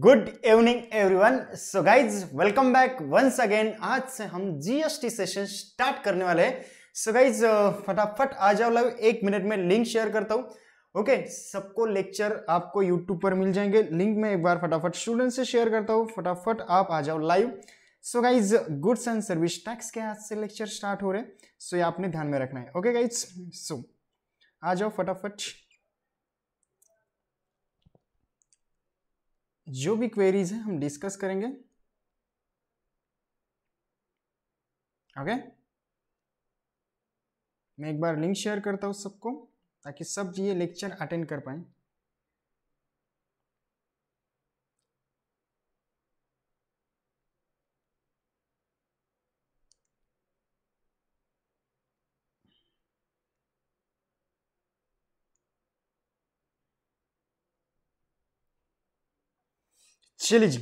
Good evening everyone so guys welcome back once again आज से हम जीएसटी सेशन स्टार्ट करने वाले हैं सो गाइज फटाफट आ जाओ लोग एक मिनट में लिंक शेयर करता हूँ ओके okay, सबको लेक्चर आपको यूट्यूब पर मिल जाएंगे लिंक में एक बार फटाफट स्टूडेंट से शेयर करता हूँ फटाफट आप आ जाओ live so guys goods and service tax के आज से लेक्चर स्टार्ट हो रहे हैं सो ये आपने ध्यान में रखना है ओके गाइज सो आ जाओ फटाफट जो भी क्वेरीज हैं हम डिस्कस करेंगे ओके मैं एक बार लिंक शेयर करता हूँ सबको ताकि सब ये लेक्चर अटेंड कर पाए चलिए जी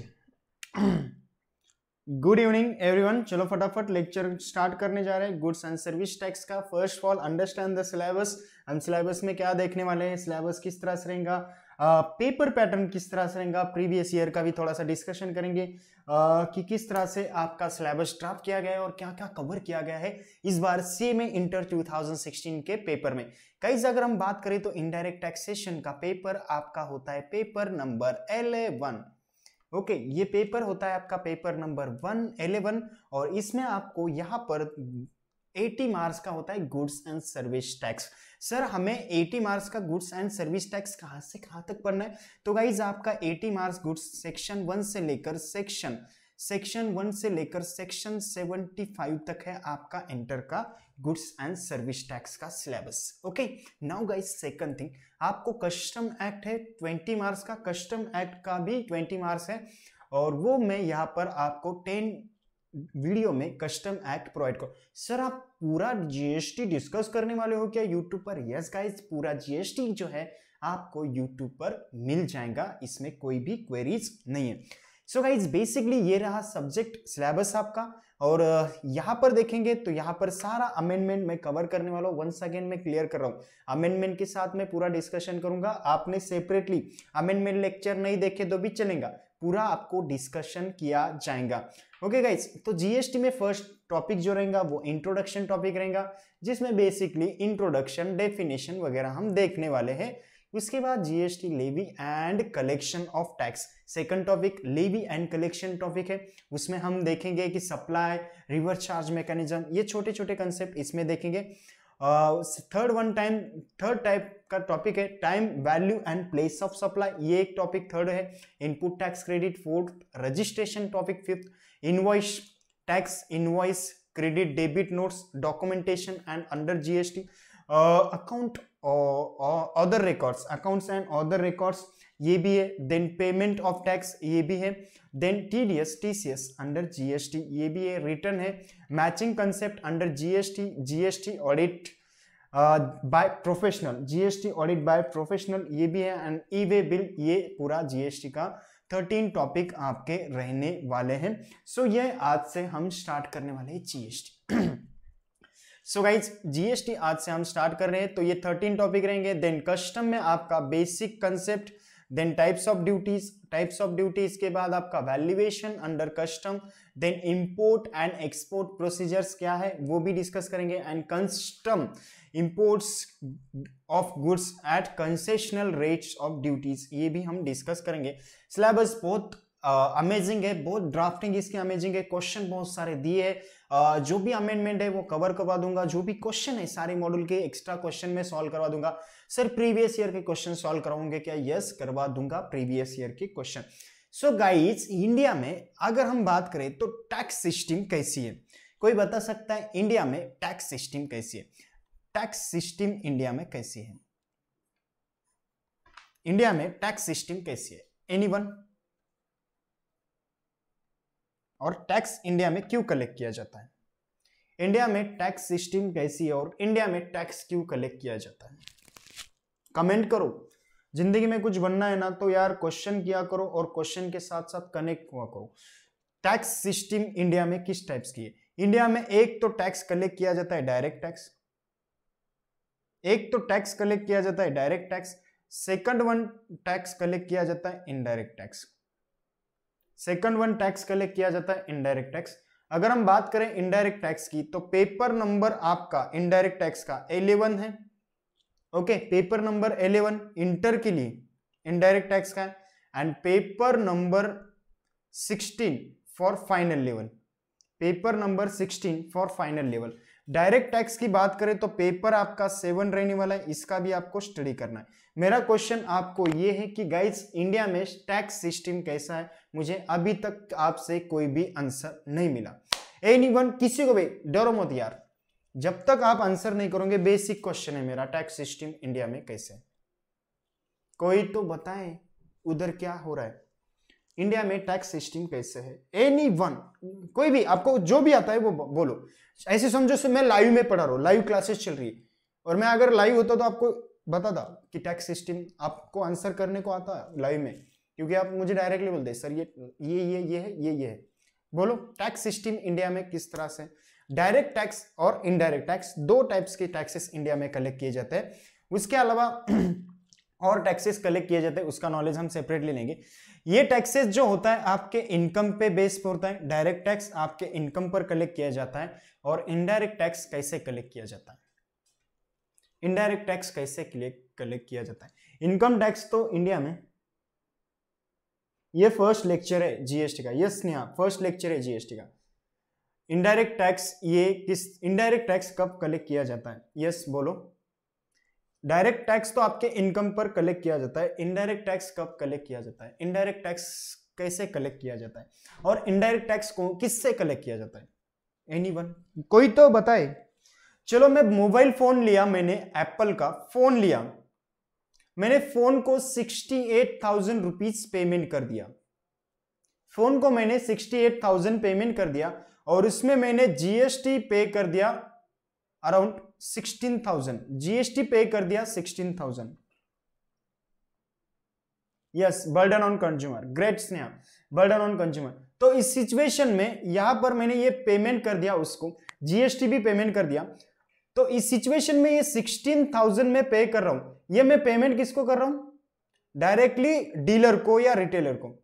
गुड इवनिंग एवरीवन चलो फटाफट लेक्चर स्टार्ट करने जा रहे हैं गुड्स एंड सर्विस टैक्स का first of all understand the syllabus हम सिलेबस में क्या देखने वाले हैं सिलेबस किस तरह से रहेगा पेपर पैटर्न किस तरह से रहेगा प्रीवियस ईयर का भी थोड़ा सा डिस्कशन करेंगे uh, कि किस तरह से आपका सिलेबस ड्राफ्ट किया गया है और क्या क्या कवर किया गया है इस बार सी में इंटर 2016 के पेपर में कई अगर हम बात करें तो इनडायरेक्ट टैक्सेशन का पेपर आपका होता है paper number L A one okay ये पेपर होता है आपका पेपर नंबर वन एलेवन और इसमें आपको यहाँ पर 80 मार्क्स का होता है goods and service tax sir हमें 80 मार्क्स का गुड्स एंड सर्विस टैक्स कहाँ से कहाँ तक पढ़ना है तो गाइज आपका 80 मार्क्स गुड्स सेक्शन वन से लेकर सेक्शन सेक्शन वन से लेकर सेक्शन सेवेंटी फाइव तक है आपका इंटर का गुड्स एंड सर्विस टैक्स का syllabus okay now guys second thing आपको कस्टम एक्ट है ट्वेंटी मार्क्स का कस्टम एक्ट का भी ट्वेंटी मार्क्स है और वो मैं यहाँ पर आपको टेन वीडियो में कस्टम एक्ट प्रोवाइड करो सर आप पूरा जीएसटी डिस्कस करने वाले हो क्या यूट्यूब पर यस गाइस पूरा जीएसटी जो है आपको यूट्यूब पर मिल जाएगा इसमें कोई भी क्वेरीज नहीं है सो गाइज बेसिकली ये रहा सब्जेक्ट सिलेबस आपका और uh, यहाँ पर देखेंगे तो यहाँ पर सारा अमेंडमेंट मैं कवर करने वाला हूँ वंस अगेन मैं क्लियर कर रहा हूँ अमेंडमेंट के साथ मैं पूरा डिस्कशन करूंगा आपने सेपरेटली अमेंडमेंट लेक्चर नहीं देखे तो भी चलेगा पूरा आपको डिस्कशन किया जाएगा ओके गाइज तो जीएसटी में फर्स्ट टॉपिक जो रहेगा वो इंट्रोडक्शन टॉपिक रहेगा जिसमें बेसिकली इंट्रोडक्शन डेफिनेशन वगैरह हम देखने वाले हैं उसके बाद GST levy and collection of tax second topic levy and collection topic है उसमें हम देखेंगे कि सप्लाई रिवर्स चार्ज मैकेनिज्म ये छोटे छोटे कंसेप्ट इसमें देखेंगे third one time third type का टॉपिक है time value and place of supply ये एक टॉपिक थर्ड है input tax credit fourth registration topic fifth invoice tax invoice credit debit notes documentation and under GST account other records accounts and other records ये भी है then payment of tax ये भी है then T D S T C S under G S T ये भी है return है matching concept under G S T G S T audit by professional G S T audit by professional ये भी है एंड ई वे बिल ये पूरा G S T का थर्टीन टॉपिक आपके रहने वाले हैं सो so, ये आज से हम स्टार्ट करने वाले हैं G S T so guys GST आज से हम स्टार्ट कर रहे हैं तो ये थर्टीन टॉपिक रहेंगे देन कस्टम में आपका basic concept then types of duties types of duties के बाद आपका valuation under custom then import and export procedures क्या है वो भी डिस्कस करेंगे and custom imports of goods at concessional rates of duties ये भी हम डिस्कस करेंगे सिलेबस बहुत अमेजिंग uh, है बहुत ड्राफ्टिंग इसकी अमेजिंग है क्वेश्चन बहुत सारे दिए हैं जो भी अमेंडमेंट है वो कवर करवा दूंगा जो भी क्वेश्चन है सारे मॉडल के एक्स्ट्रा क्वेश्चन में सॉल्व करवा दूंगा सर प्रीवियस ईयर के क्वेश्चन सॉल्व कराऊंगे क्या यस करवा दूंगा प्रीवियस ईयर के क्वेश्चन सो गाइज इंडिया में अगर हम बात करें तो टैक्स सिस्टम कैसी है कोई बता सकता है इंडिया में टैक्स सिस्टम कैसी है टैक्स सिस्टम इंडिया में कैसी है इंडिया में टैक्स सिस्टम कैसी है एनी वन और टैक्स इंडिया में क्यों कलेक्ट किया जाता है इंडिया में टैक्स सिस्टम कैसी है और इंडिया में टैक्स क्यों कलेक्ट किया जाता है कमेंट करो जिंदगी में कुछ बनना है ना तो यार क्वेश्चन किया करो और क्वेश्चन के साथ साथ कनेक्ट हुआ करो टैक्स सिस्टम इंडिया में किस टाइप्स की है इंडिया में एक तो टैक्स कलेक्ट किया जाता है डायरेक्ट टैक्स एक तो टैक्स कलेक्ट किया जाता है direct tax second one tax collect किया जाता है indirect tax second one tax collect किया जाता है इनडायरेक्ट टैक्स अगर हम बात करें इनडायरेक्ट टैक्स की तो पेपर नंबर आपका इनडायरेक्ट टैक्स का एलेवन है okay paper number eleven inter के लिए इनडायरेक्ट टैक्स का है and paper number sixteen for final level paper number sixteen for final level direct tax की बात करें तो पेपर आपका सेवन रहने वाला है इसका भी आपको स्टडी करना है मेरा क्वेश्चन आपको ये है कि गाइज इंडिया में टैक्स सिस्टम कैसा है मुझे अभी तक आपसे कोई भी आंसर नहीं मिला एनी किसी को भी डरो मत यार जब तक आप आंसर नहीं करोगे बेसिक क्वेश्चन है मेरा टैक्स सिस्टम इंडिया में कैसे है कोई तो बताए उधर क्या हो रहा है इंडिया में टैक्स सिस्टम कैसे है एनी वन कोई भी आपको जो भी आता है वो बोलो ऐसे समझो से मैं लाइव में पढ़ा रहा हूँ लाइव क्लासेस चल रही है और मैं अगर लाइव होता तो आपको बता दा कि टैक्स सिस्टम आपको आंसर करने को आता है लाइव में क्योंकि आप मुझे डायरेक्टली बोलते सर ये ये ये ये है ये ये है बोलो टैक्स सिस्टम इंडिया में किस तरह से डायरेक्ट टैक्स और इनडायरेक्ट टैक्स दो टाइप्स के टैक्सेस इंडिया में कलेक्ट किए जाते हैं उसके अलावा और टैक्सेस कलेक्ट किए जाते हैं उसका नॉलेज हम सेपरेटली लेंगे ये टैक्सेस जो होता है आपके इनकम पे बेस पर होता है डायरेक्ट टैक्स आपके इनकम पर कलेक्ट किया जाता है और इनडायरेक्ट टैक्स कैसे कलेक्ट किया जाता है इनडायरेक्ट टैक्स कैसे कलेक्ट किया जाता है इनकम टैक्स तो इंडिया में ये फर्स्ट लेक्चर है जीएसटी का यस नेहा फर्स्ट लेक्चर है जीएसटी का इनडायरेक्ट टैक्स ये किस इनडायरेक्ट टैक्स कब कलेक्ट किया जाता है यस बोलो डायरेक्ट टैक्स तो आपके इनकम पर कलेक्ट किया जाता है इनडायरेक्ट टैक्स कब कलेक्ट किया जाता है इनडायरेक्ट टैक्स कैसे कलेक्ट किया जाता है और इनडायरेक्ट टैक्स को किससे कलेक्ट किया जाता है एनी वन कोई तो बताए चलो मैं मोबाइल फोन लिया मैंने एप्पल का फोन लिया मैंने फोन को sixty eight thousand rupees payment कर दिया फोन को मैंने सिक्सटी एट थाउजेंड पेमेंट कर दिया और उसमें मैंने जीएसटी पे कर दिया around sixteen thousand GST pay कर दिया sixteen thousand yes burden on consumer great Sneha burden on consumer तो इस सिचुएशन में यहां पर मैंने ये पेमेंट कर दिया उसको जीएसटी भी पेमेंट कर दिया तो इस सिचुएशन में ये सिक्सटीन थाउजेंड में पे कर रहा हूं ये मैं पेमेंट किसको कर रहा हूं डायरेक्टली डीलर को या रिटेलर को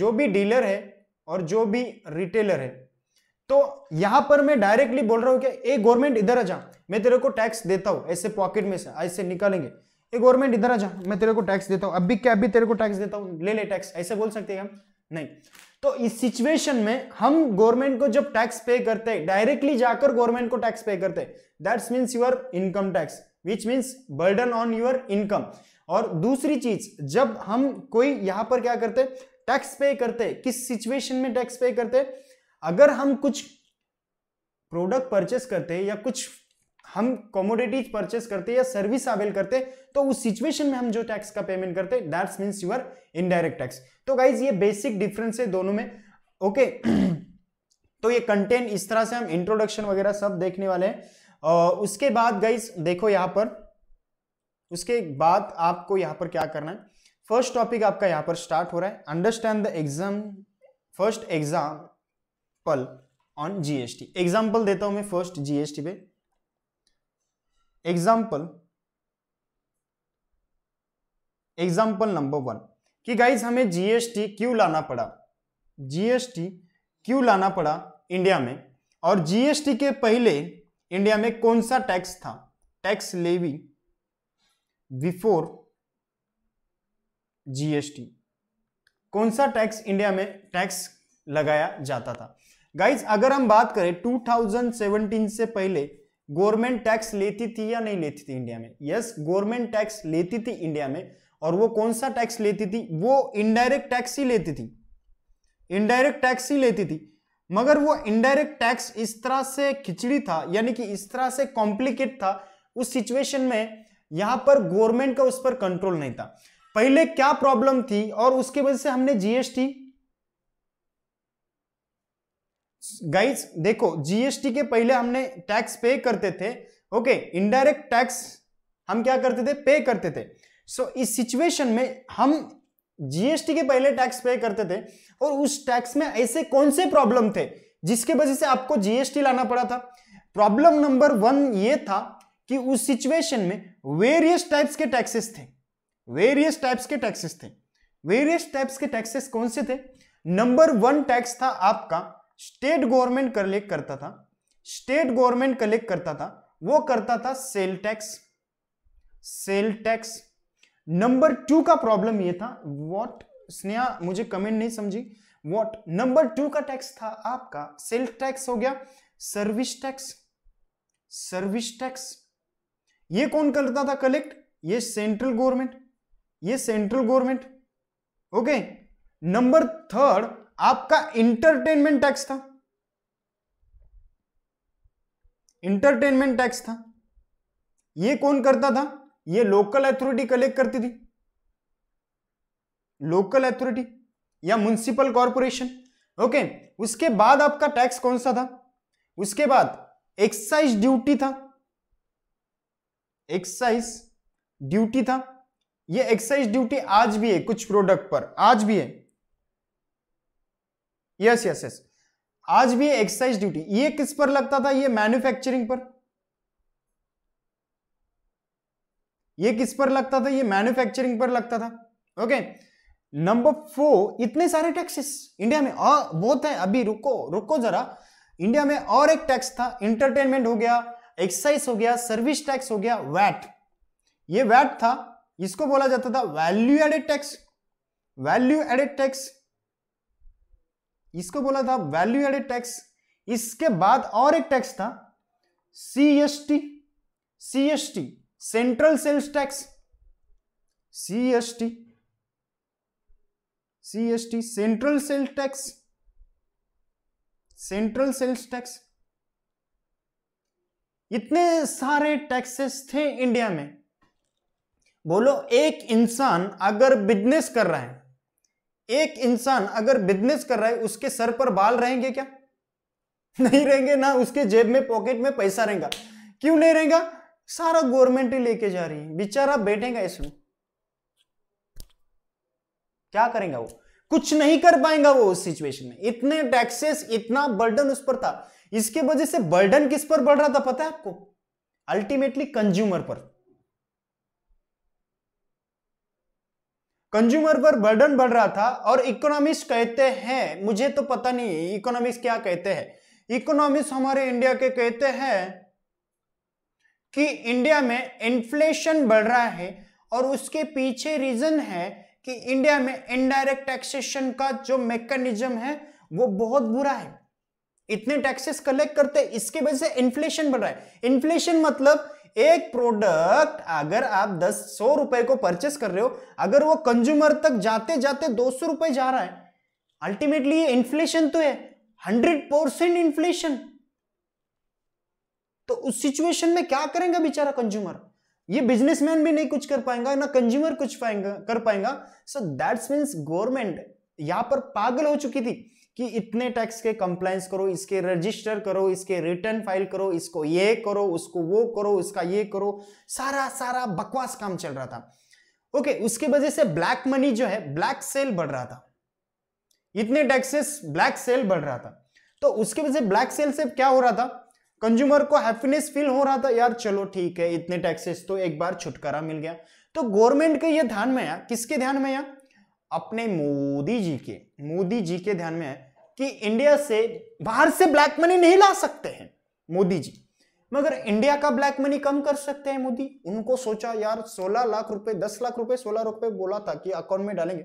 जो भी डीलर है और जो भी रिटेलर है तो यहां पर मैं डायरेक्टली बोल रहा हूं कि ए गवर्नमेंट इधर आ जा मैं तेरे को टैक्स देता हूं ऐसे पॉकेट में से ऐसे निकालेंगे ए गवर्नमेंट इधर आ जा मैं तेरे को टैक्स देता हूं अभी क्या अभी तेरे को टैक्स देता हूं ले ले टैक्स ऐसे बोल सकते हैं हम नहीं तो इस सिचुएशन में हम गवर्नमेंट को जब टैक्स पे करते हैं डायरेक्टली जाकर गवर्नमेंट को टैक्स पे करते हैं that's means your income tax which means burden on your income और दूसरी चीज जब हम कोई यहां पर क्या करते टैक्स पे करते किस सिचुएशन में टैक्स पे करते अगर हम कुछ प्रोडक्ट परचेस करते या कुछ हम कॉमोडिटीज परचेस करते या सर्विस अवेल करते तो उस सिचुएशन में हम जो टैक्स का पेमेंट करते that's means your indirect tax तो गाइज ये बेसिक डिफरेंस है दोनों में ओके तो ये कंटेंट इस तरह से हम इंट्रोडक्शन वगैरह सब देखने वाले हैं उसके बाद गाइज देखो यहाँ पर उसके बाद आपको यहाँ पर क्या करना है फर्स्ट टॉपिक आपका यहाँ पर स्टार्ट हो रहा है understand the exam first example on GST example देता हूं मैं फर्स्ट जीएसटी पे एग्जाम्पल एग्जाम्पल नंबर वन कि गाइज हमें जीएसटी क्यों लाना पड़ा जीएसटी क्यों लाना पड़ा इंडिया में और जीएसटी के पहले इंडिया में कौन सा टैक्स था टैक्स लेवी बिफोर जीएसटी कौन सा टैक्स इंडिया में टैक्स लगाया जाता था गाइज अगर हम बात करें 2017 से पहले गवर्नमेंट टैक्स लेती थी या नहीं लेती थी इंडिया में यस गवर्नमेंट टैक्स लेती थी इंडिया में और वो कौन सा टैक्स लेती थी वो इनडायरेक्ट टैक्स ही लेती थी इनडायरेक्ट टैक्स ही लेती थी मगर वो इनडायरेक्ट टैक्स इस तरह से खिचड़ी था यानी कि इस तरह से कॉम्प्लिकेट था उस सिचुएशन में यहां पर गवर्नमेंट का उस पर कंट्रोल नहीं था पहले क्या प्रॉब्लम थी और उसके वजह से हमने जीएसटी गाइस देखो जीएसटी के पहले हमने टैक्स पे करते थे ओके इनडायरेक्ट टैक्स हम क्या करते थे पे करते थे सो so, इस सिचुएशन में हम जीएसटी के पहले टैक्स पे करते थे और उस टैक्स में ऐसे कौन से प्रॉब्लम थे जिसके वजह से आपको जीएसटी लाना पड़ा था प्रॉब्लम नंबर वन ये था कि उस सिचुएशन में वेरियस टाइप्स के टैक्सेस थे वेरियस टाइप्स के टैक्सेस थे वेरियस टाइप्स के टैक्सेस कौन से थे नंबर वन टैक्स था आपका स्टेट गवर्नमेंट कलेक्ट करता था स्टेट गवर्नमेंट कलेक्ट करता था वो करता था sale tax sale tax number two का प्रॉब्लम ये था व्हाट स्नेहा मुझे कमेंट नहीं समझी व्हाट नंबर टू का टैक्स था आपका सेल टैक्स हो गया सर्विस टैक्स सर्विस टैक्स ये कौन करता था कलेक्ट ये सेंट्रल गवर्नमेंट ये central government okay number third आपका इंटरटेनमेंट टैक्स था इंटरटेनमेंट टैक्स था ये कौन करता था ये लोकल अथॉरिटी कलेक्ट करती थी लोकल अथॉरिटी या म्युनिसिपल कॉरपोरेशन ओके उसके बाद आपका टैक्स कौन सा था उसके बाद एक्साइज ड्यूटी था एक्साइज ड्यूटी था ये एक्साइज ड्यूटी आज भी है कुछ प्रोडक्ट पर आज भी है यस यस यस आज भी एक्साइज ड्यूटी ये किस पर लगता था ये मैन्युफैक्चरिंग पर ये किस पर लगता था ये मैन्युफैक्चरिंग पर लगता था ओके नंबर फोर इतने सारे टैक्सेस इंडिया में और बहुत है अभी रुको रुको जरा इंडिया में और एक टैक्स था इंटरटेनमेंट हो गया एक्साइज हो गया सर्विस टैक्स हो गया वैट ये वैट था इसको बोला जाता था value added tax value added tax इसको बोला था वैल्यू एडेड टैक्स इसके बाद और एक टैक्स था C S T C S T central sales tax C S T C S T central sales tax central sales tax इतने सारे टैक्सेस थे इंडिया में बोलो एक इंसान अगर बिजनेस कर रहा है एक इंसान अगर बिजनेस कर रहा है उसके सर पर बाल रहेंगे क्या नहीं रहेंगे ना उसके जेब में पॉकेट में पैसा रहेगा क्यों नहीं रहेगा सारा गवर्नमेंट ही लेके जा रही है बेचारा बैठेगा इसमें क्या करेगा वो कुछ नहीं कर पाएगा वो उस सिचुएशन में इतने टैक्सेस इतना बर्डन उस पर था इसके वजह से बर्डन किस पर बढ़ रहा था पता है आपको अल्टीमेटली कंज्यूमर पर कंज्यूमर पर बर्डन बढ़ रहा था और इकोनॉमिस्ट कहते हैं मुझे तो पता नहीं इकोनॉमिस्ट क्या कहते हैं इकोनॉमिस्ट हमारे इंडिया के कहते हैं कि इंडिया में इन्फ्लेशन बढ़ रहा है और उसके पीछे रीजन है कि इंडिया में इनडायरेक्ट टैक्सेशन का जो मैकेनिज्म है वो बहुत बुरा है इतने टैक्सेस कलेक्ट करते इसके वजह से इन्फ्लेशन बढ़ रहा है इन्फ्लेशन मतलब एक प्रोडक्ट अगर आप दस सौ रुपए को परचेस कर रहे हो अगर वो कंज्यूमर तक जाते जाते दो सौ रुपए जा रहा है अल्टीमेटली इन्फ्लेशन तो है हंड्रेड परसेंट इन्फ्लेशन तो उस सिचुएशन में क्या करेंगे बेचारा कंज्यूमर ये बिजनेसमैन भी नहीं कुछ कर पाएगा ना कंज्यूमर कुछ पाएंगा कर पाएगा सो दैट्स मीन्स गवर्नमेंट यहां पर पागल हो चुकी थी कि इतने टैक्स के कंप्लाइंस करो इसके रजिस्टर करो इसके रिटर्न फाइल करो इसको ये करो उसको वो करो इसका ये करो सारा सारा बकवास काम चल रहा था ओके okay, उसकी वजह से ब्लैक मनी जो है ब्लैक सेल बढ़ रहा था इतने टैक्सेस ब्लैक सेल बढ़ रहा था तो उसके वजह से ब्लैक सेल से क्या हो रहा था कंज्यूमर को हैप्पीनेस फील हो रहा था यार चलो ठीक है इतने टैक्सेस तो एक बार छुटकारा मिल गया तो गवर्नमेंट के ये ध्यान में आया किसके ध्यान में आया अपने मोदी जी के मोदी जी के ध्यान में आया कि इंडिया से बाहर से ब्लैक मनी नहीं ला सकते हैं मोदी जी मगर इंडिया का ब्लैक मनी कम कर सकते हैं मोदी उनको सोचा यार 16 लाख रुपए 10 लाख रुपए 16 रुपए बोला था कि अकाउंट में डालेंगे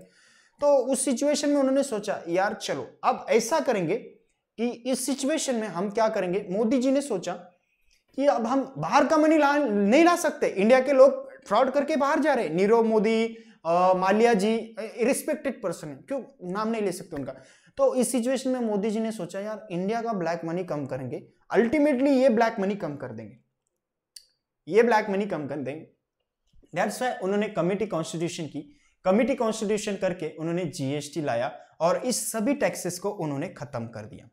तो उस सिचुएशन में उन्होंने सोचा यार चलो अब ऐसा करेंगे कि इस सिचुएशन में हम क्या करेंगे मोदी जी ने सोचा कि अब हम बाहर का मनी ला नहीं ला सकते इंडिया के लोग फ्रॉड करके बाहर जा रहे नीरव मोदी मालिया जी रिस्पेक्टेड पर्सन है क्यों नाम नहीं ले सकते उनका तो इस सिचुएशन में मोदी जी ने सोचा यार इंडिया का ब्लैक मनी कम करेंगे अल्टीमेटली ये ब्लैक मनी कम कर देंगे ये ब्लैक मनी कम कर देंगे दैट्स वाई उन्होंने कमेटी कॉन्स्टिट्यूशन की कमेटी कॉन्स्टिट्यूशन करके उन्होंने जीएसटी लाया और इस सभी टैक्सेस को उन्होंने खत्म कर दिया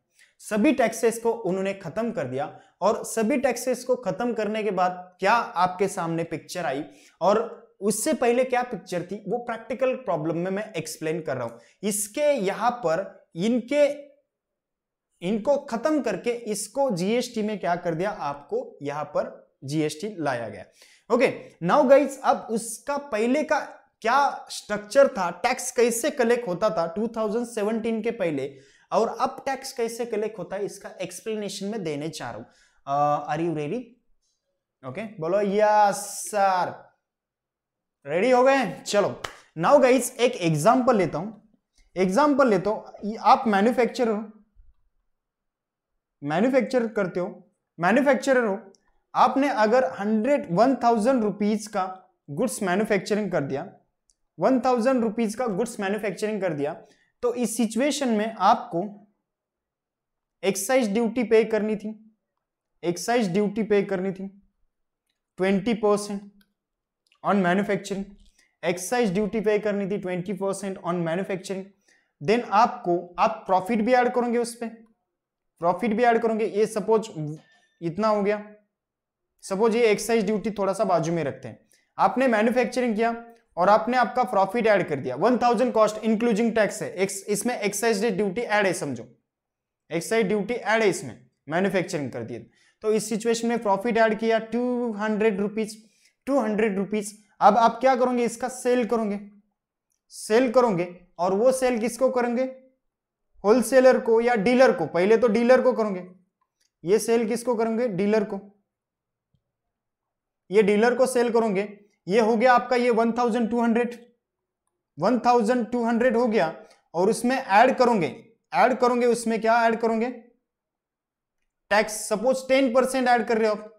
सभी टैक्सेस को उन्होंने खत्म कर दिया और सभी टैक्सेस को खत्म करने के बाद क्या आपके सामने पिक्चर आई और उससे पहले क्या पिक्चर थी वो प्रैक्टिकल प्रॉब्लम में मैं एक्सप्लेन कर रहा हूं इसके यहां पर इनके इनको खत्म करके इसको जीएसटी में क्या कर दिया आपको यहां पर जीएसटी लाया गया ओके नाउ गाइस अब उसका पहले का क्या स्ट्रक्चर था टैक्स कैसे कलेक्ट होता था 2017 के पहले और अब टैक्स कैसे कलेक्ट होता है इसका एक्सप्लेनेशन में देने चाह रहा हूं आर यू रेडी ओके बोलो यस सर रेडी हो गए चलो नाउ गाइस एक एग्जांपल लेता हूं एग्जाम्पल लेते हो आप मैन्युफैक्चर हो मैन्युफैक्चर करते हो मैन्युफैक्चरर हो आपने अगर हंड्रेड वन थाउजेंड रुपीज का गुड्स मैन्युफैक्चरिंग कर दिया वन थाउजेंड रुपीज का गुड्स मैन्युफैक्चरिंग कर दिया तो इस सिचुएशन में आपको एक्साइज ड्यूटी पे करनी थी एक्साइज ड्यूटी पे करनी थी twenty percent on manufacturing excise duty pay करनी थी twenty percent on manufacturing then आपको आप प्रॉफिट भी ऐड करोगे उस पर प्रॉफिट भी ऐड करोगे ये सपोज इतना हो गया सपोज ये एक्साइज ड्यूटी थोड़ा सा बाजू में रखते हैं आपने मैन्युफैक्चरिंग किया और आपने आपका प्रॉफिट ऐड कर दिया 1000 कॉस्ट इंक्लूडिंग टैक्स है एक, इसमें एक्साइज ड्यूटी ऐड है समझो एक्साइज ड्यूटी ऐड है इसमें मैन्युफैक्चरिंग कर दिए तो इस सिचुएशन में प्रॉफिट ऐड किया two hundred rupees two hundred rupees अब आप क्या करोगे इसका सेल करोगे सेल करोगे और वो सेल किसको करेंगे होलसेलर को या डीलर को पहले तो डीलर को करेंगे ये सेल किसको करेंगे डीलर को ये डीलर को सेल करेंगे ये हो गया आपका ये 1200 1200 हो गया और उसमें ऐड करोगे ऐड करोगे उसमें क्या ऐड करोगे टैक्स सपोज 10 परसेंट ऐड कर रहे हो आप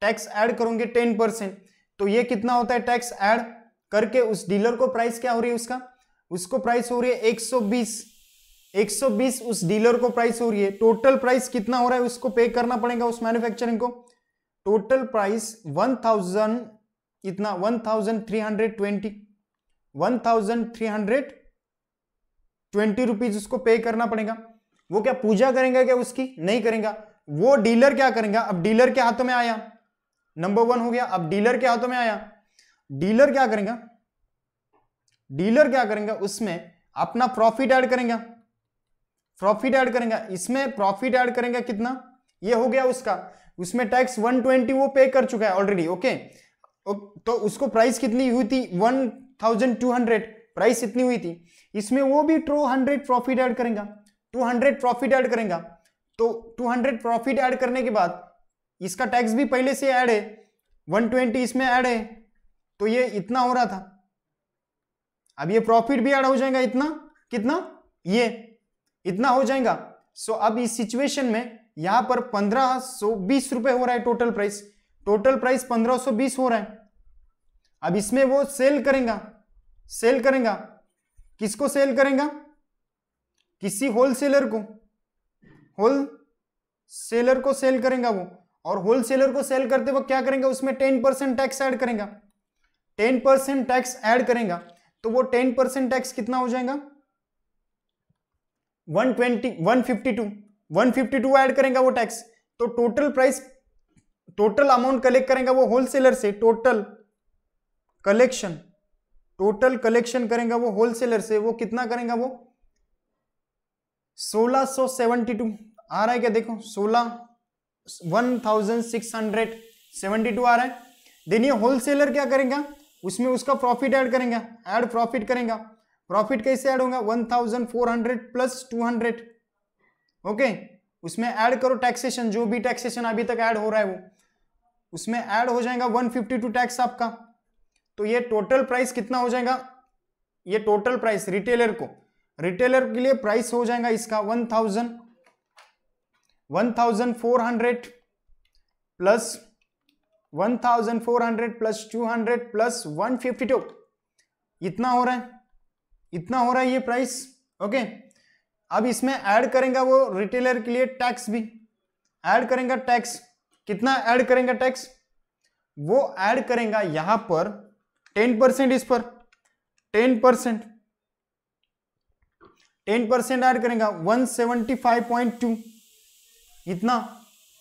टैक्स ऐड करोगे 10 परसेंट तो ये कितना होता है टैक्स ऐड करके उस डीलर को प्राइस क्या हो रही है उसका उसको प्राइस हो रही है 120 120 उस डीलर को प्राइस हो रही है टोटल प्राइस कितना हो रहा है उसको पे करना पड़ेगा उस मैन्युफैक्चरिंग को टोटल प्राइस 1000 इतना 1320 1320 रुपीस उसको पे करना पड़ेगा वो क्या पूजा करेगा क्या उसकी नहीं करेगा वो डीलर क्या करेगा अब डीलर के हाथों में आया नंबर वन हो गया अब डीलर के हाथों में आया डीलर क्या करेगा डीलर क्या करेंगे उसमें अपना प्रॉफिट ऐड करेंगे प्रॉफिट ऐड करेंगे इसमें प्रॉफिट ऐड करेंगे कितना ये हो गया उसका उसमें टैक्स 120 वो पे कर चुका है ऑलरेडी ओके तो उसको प्राइस कितनी हुई थी 1200 प्राइस इतनी हुई थी इसमें वो भी टू हंड्रेड प्रॉफिट ऐड करेगा 200 प्रॉफिट ऐड करेगा तो 200 प्रॉफिट ऐड करने के बाद इसका टैक्स भी पहले से ऐड है 120 इसमें ऐड है तो ये इतना हो रहा था अब ये प्रॉफिट भी ऐड हो जाएगा इतना कितना ये इतना हो जाएगा सो so, अब इस सिचुएशन में यहां पर पंद्रह सो बीस रुपए हो रहा है टोटल प्राइस टोटल प्राइस पंद्रह सो बीस हो रहा है अब इसमें वो सेल करेगा सेल करेगा किसको सेल करेगा किसी होलसेलर को होल सेलर को सेल करेगा वो और होलसेलर को सेल करते वक्त क्या करेंगे उसमें टेन परसेंट टैक्स ऐड करेगा टेन परसेंट टैक्स ऐड करेगा तो वो टेन परसेंट टैक्स कितना हो जाएगा one twenty one fifty two one fifty two add करेंगे वो टैक्स तो total price total amount collect करेंगे वो होलसेलर से टोटल कलेक्शन टोटल कलेक्शन करेंगे वो होलसेलर से वो कितना करेंगे वो 1672 आ रहा है क्या देखो 16 1672 आ रहा है देन ये होलसेलर क्या करेगा उसमें उसका प्रॉफिट ऐड करेंगे ऐड प्रॉफिट करेंगे प्रॉफिट कैसे ऐड होगा 1400 प्लस 200 ओके उसमें ऐड करो टैक्सेशन जो भी टैक्सेशन अभी तक ऐड हो रहा है वो उसमें ऐड हो जाएगा 152 टैक्स आपका तो ये टोटल प्राइस कितना हो जाएगा ये टोटल प्राइस रिटेलर को रिटेलर के लिए प्राइस हो जाएगा इसका 1000 1400 प्लस 200 1400 प्लस 200 प्लस 152 इतना हो रहा है इतना हो रहा है ये प्राइस ओके अब इसमें ऐड करेंगे वो रिटेलर के लिए टैक्स भी ऐड करेंगे टैक्स कितना ऐड करेंगे टैक्स वो ऐड करेंगे यहां पर 10 परसेंट इस पर 10 परसेंट टेन परसेंट ऐड करेगा 175.2 इतना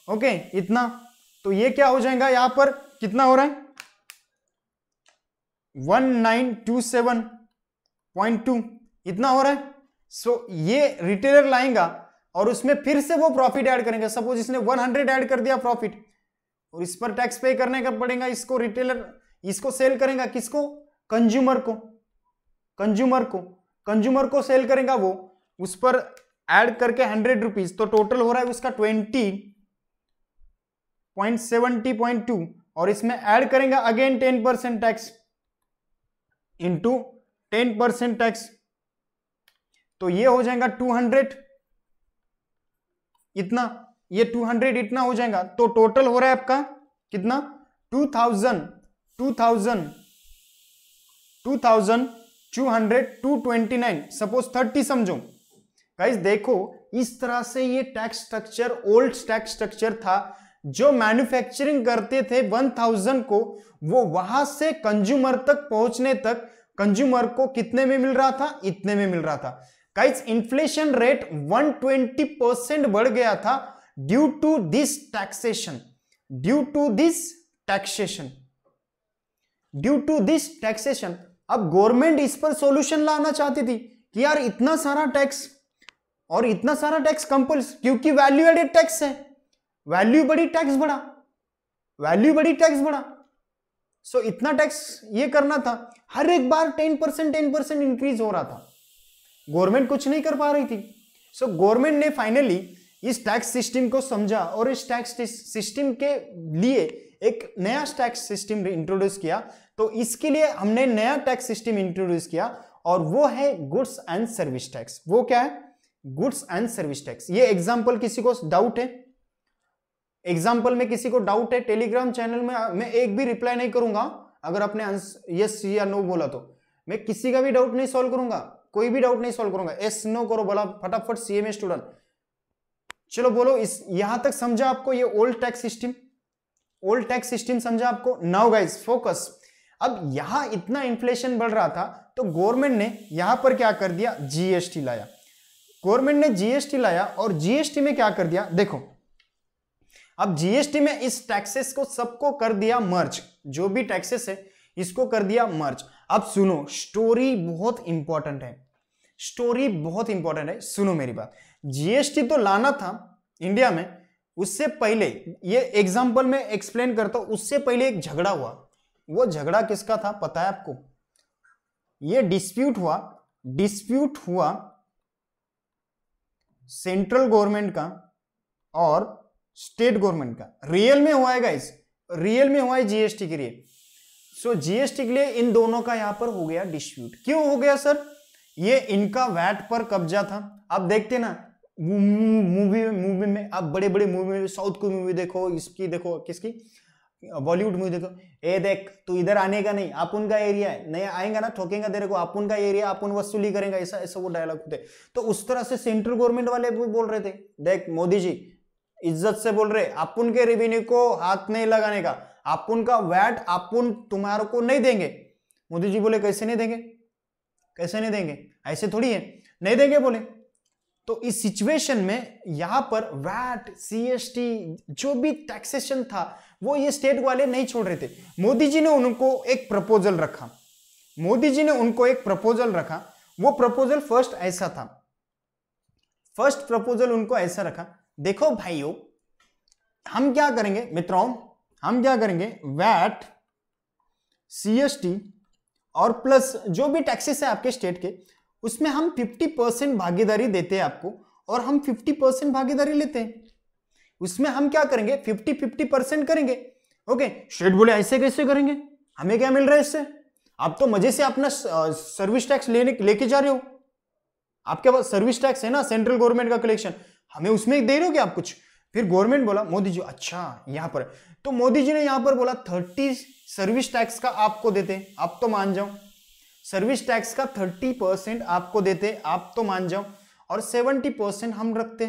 ओके okay, इतना तो ये क्या हो जाएगा यहां पर कितना हो रहा है one nine two seven point two इतना हो रहा है सो so, ये रिटेलर लाएगा और उसमें फिर से वो प्रॉफिट ऐड करेंगे सपोज इसने 100 ऐड कर दिया प्रॉफिट और इस पर टैक्स पे करने का पड़ेगा इसको रिटेलर इसको सेल करेगा किसको कंज्यूमर को कंज्यूमर को कंज्यूमर को सेल करेगा वो उस पर ऐड करके हंड्रेड रुपीज तो टोटल हो रहा है उसका twenty point seventy point two और इसमें ऐड करेंगे again ten percent tax into ten percent tax तो ये हो जाएगा टू हंड्रेड इतना ये टू हंड्रेड इतना हो जाएगा तो टोटल हो रहा है आपका कितना two thousand two thousand two thousand two hundred two twenty nine suppose thirty समझो गाइस देखो इस तरह से ये tax structure old tax structure था जो मैन्युफैक्चरिंग करते थे 1000 को वो वहां से कंज्यूमर तक पहुंचने तक कंज्यूमर को कितने में मिल रहा था इतने में मिल रहा था गाइस इन्फ्लेशन रेट 120 परसेंट बढ़ गया था due to this taxation due to this taxation due to this taxation अब गवर्नमेंट इस पर सोल्यूशन लाना चाहती थी कि यार इतना सारा टैक्स और इतना सारा टैक्स कंपल्स क्योंकि वैल्यू एडेड टैक्स है वैल्यू बड़ी टैक्स बढ़ा वैल्यू बड़ी टैक्स बढ़ा सो so, इतना टैक्स ये करना था हर एक बार ten percent ten percent increase हो रहा था गवर्नमेंट कुछ नहीं कर पा रही थी सो so, गवर्नमेंट ने फाइनली इस टैक्स सिस्टम को समझा और इस टैक्स सिस्टम के लिए एक नया टैक्स सिस्टम इंट्रोड्यूस किया तो इसके लिए हमने नया टैक्स सिस्टम इंट्रोड्यूस किया और वो है गुड्स एंड सर्विस टैक्स वो क्या है गुड्स एंड सर्विस टैक्स ये एग्जाम्पल किसी को डाउट है एग्जाम्पल में किसी को डाउट है टेलीग्राम चैनल में मैं एक भी रिप्लाई नहीं करूंगा अगर आपने यस या नो बोला तो मैं किसी का भी डाउट नहीं सोल्व करूंगा कोई भी डाउट नहीं सोल्व करूंगा एस नो करो बोला फटाफट सीएमए स्टूडेंट चलो बोलो इस यहां तक समझा आपको ये old tax system old tax system समझा आपको नाउ गाइज फोकस अब यहां इतना इन्फ्लेशन बढ़ रहा था तो गवर्नमेंट ने यहां पर क्या कर दिया जीएसटी लाया गवर्नमेंट ने जीएसटी लाया और जीएसटी में क्या कर दिया देखो अब जीएसटी में इस टैक्सेस को सबको कर दिया मर्ज जो भी टैक्सेस है इसको कर दिया मर्ज अब सुनो स्टोरी बहुत इंपॉर्टेंट है स्टोरी बहुत इंपॉर्टेंट है सुनो मेरी बात जीएसटी तो लाना था इंडिया में उससे पहले ये एग्जाम्पल में एक्सप्लेन करता हूं उससे पहले एक झगड़ा हुआ वो झगड़ा किसका था पता है आपको ये डिस्प्यूट हुआ डिस्प्यूट हुआ सेंट्रल गवर्नमेंट का और स्टेट गवर्नमेंट का रियल में हुआ है गाइस रियल में हुआ है जीएसटी के लिए सो so, जीएसटी के लिए इन दोनों का यहां पर हो गया डिस्प्यूट क्यों हो गया सर ये इनका वैट पर कब्जा था आप देखते ना मूवी मूवी में आप बड़े बड़े मूवी में साउथ की मूवी देखो इसकी देखो किसकी बॉलीवुड मूवी देखो ए देख तू इधर आने का नहीं आप उनका एरिया है नहीं आएगा ना ठोकेंगे तेरे को आप उनका एरिया आप उन वसूली करेंगे ऐसा ऐसा वो डायलॉग होते तो उस तरह से सेंट्रल गवर्नमेंट वाले भी बोल रहे थे देख मोदी जी इज्जत से बोल रहे अपन के रेवेन्यू को हाथ नहीं लगाने का अपन का वैट अपन तुम्हारे को नहीं देंगे मोदी जी बोले कैसे नहीं देंगे कैसे नहीं देंगे ऐसे थोड़ी है नहीं देंगे बोले तो इस सिचुएशन में यहां पर वैट सीएसटी जो भी टैक्सेशन था वो ये स्टेट वाले नहीं छोड़ रहे थे मोदी जी ने उनको एक प्रपोजल रखा मोदी जी ने उनको एक प्रपोजल रखा वो प्रपोजल फर्स्ट ऐसा था फर्स्ट प्रपोजल उनको ऐसा रखा देखो भाइयों हम क्या करेंगे मित्रों हम क्या करेंगे वैट सीएसटी और प्लस जो भी टैक्सेस है आपके स्टेट के उसमें हम 50 परसेंट भागीदारी देते हैं आपको और हम 50 परसेंट भागीदारी लेते हैं उसमें हम क्या करेंगे 50 50 परसेंट करेंगे ओके स्टेट बोले ऐसे कैसे करेंगे हमें क्या मिल रहा है इससे आप तो मजे से अपना सर्विस टैक्स लेने लेके जा रहे हो आपके पास सर्विस टैक्स है ना सेंट्रल गवर्नमेंट का कलेक्शन हमें उसमें दे रहे हो क्या आप कुछ फिर गवर्नमेंट बोला मोदी जी अच्छा यहाँ पर तो मोदी जी ने यहाँ पर बोला थर्टी सर्विस टैक्स का आपको देते आप तो मान जाओ सर्विस टैक्स का थर्टी परसेंट आपको देते आप तो मान जाओ और सेवेंटी परसेंट हम रखते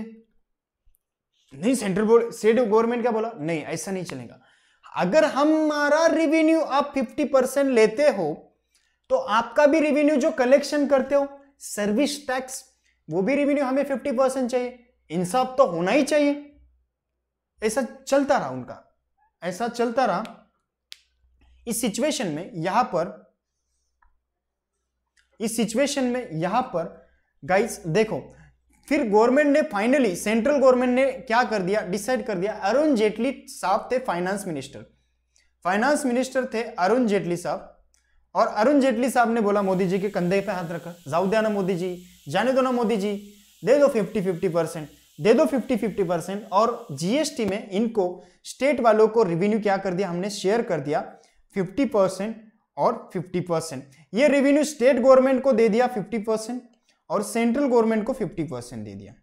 नहीं सेंट्रल बोर्ड स्टेट गवर्नमेंट का बोला नहीं ऐसा नहीं चलेगा अगर हमारा रिवेन्यू आप फिफ्टी परसेंट लेते हो तो आपका भी रिवेन्यू जो कलेक्शन करते हो सर्विस टैक्स वो भी रिवेन्यू हमें फिफ्टी परसेंट चाहिए इंसाफ तो होना ही चाहिए ऐसा चलता रहा उनका ऐसा चलता रहा इस सिचुएशन में यहां पर इस सिचुएशन में यहां पर गाइस देखो फिर गवर्नमेंट ने फाइनली सेंट्रल गवर्नमेंट ने क्या कर दिया डिसाइड कर दिया अरुण जेटली साहब थे फाइनेंस मिनिस्टर फाइनेंस मिनिस्टर थे अरुण जेटली साहब और अरुण जेटली साहब ने बोला मोदी जी के कंधे पे हाथ रखा जाऊ ना मोदी जी जाने दो ना मोदी जी दे दो फिफ्टी फिफ्टी परसेंट दे दो फिफ्टी फिफ्टी परसेंट और जीएसटी में इनको स्टेट वालों को रिवेन्यू क्या कर दिया हमने शेयर कर दिया फिफ्टी परसेंट और फिफ्टी परसेंट ये रिवेन्यू स्टेट गवर्नमेंट को दे दिया फिफ्टी परसेंट और सेंट्रल गवर्नमेंट को फिफ्टी परसेंट दे दिया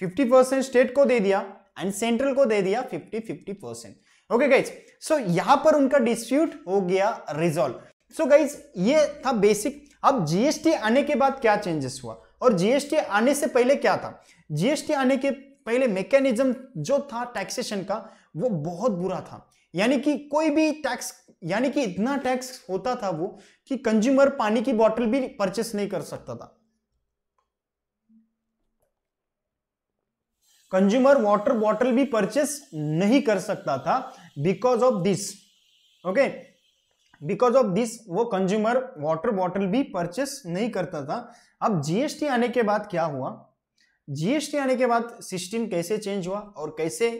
फिफ्टी परसेंट स्टेट को दे दिया एंड सेंट्रल को दे दिया fifty fifty percent okay guys so यहां पर उनका डिस्प्यूट हो गया रिजॉल्व सो गाइज ये था बेसिक अब जीएसटी आने के बाद क्या चेंजेस हुआ और जीएसटी आने से पहले क्या था जीएसटी आने के पहले मैकेनिज्म जो था टैक्सेशन का वो बहुत बुरा था यानी कि कोई भी टैक्स यानी कि इतना टैक्स होता था वो कि कंज्यूमर पानी की बोतल भी परचेस नहीं कर सकता था कंज्यूमर वाटर बॉटल भी परचेस नहीं कर सकता था because of this okay because of this वो कंज्यूमर वाटर बॉटल भी परचेस नहीं करता था अब जीएसटी आने के बाद क्या हुआ जीएसटी आने के बाद सिस्टम कैसे चेंज हुआ और कैसे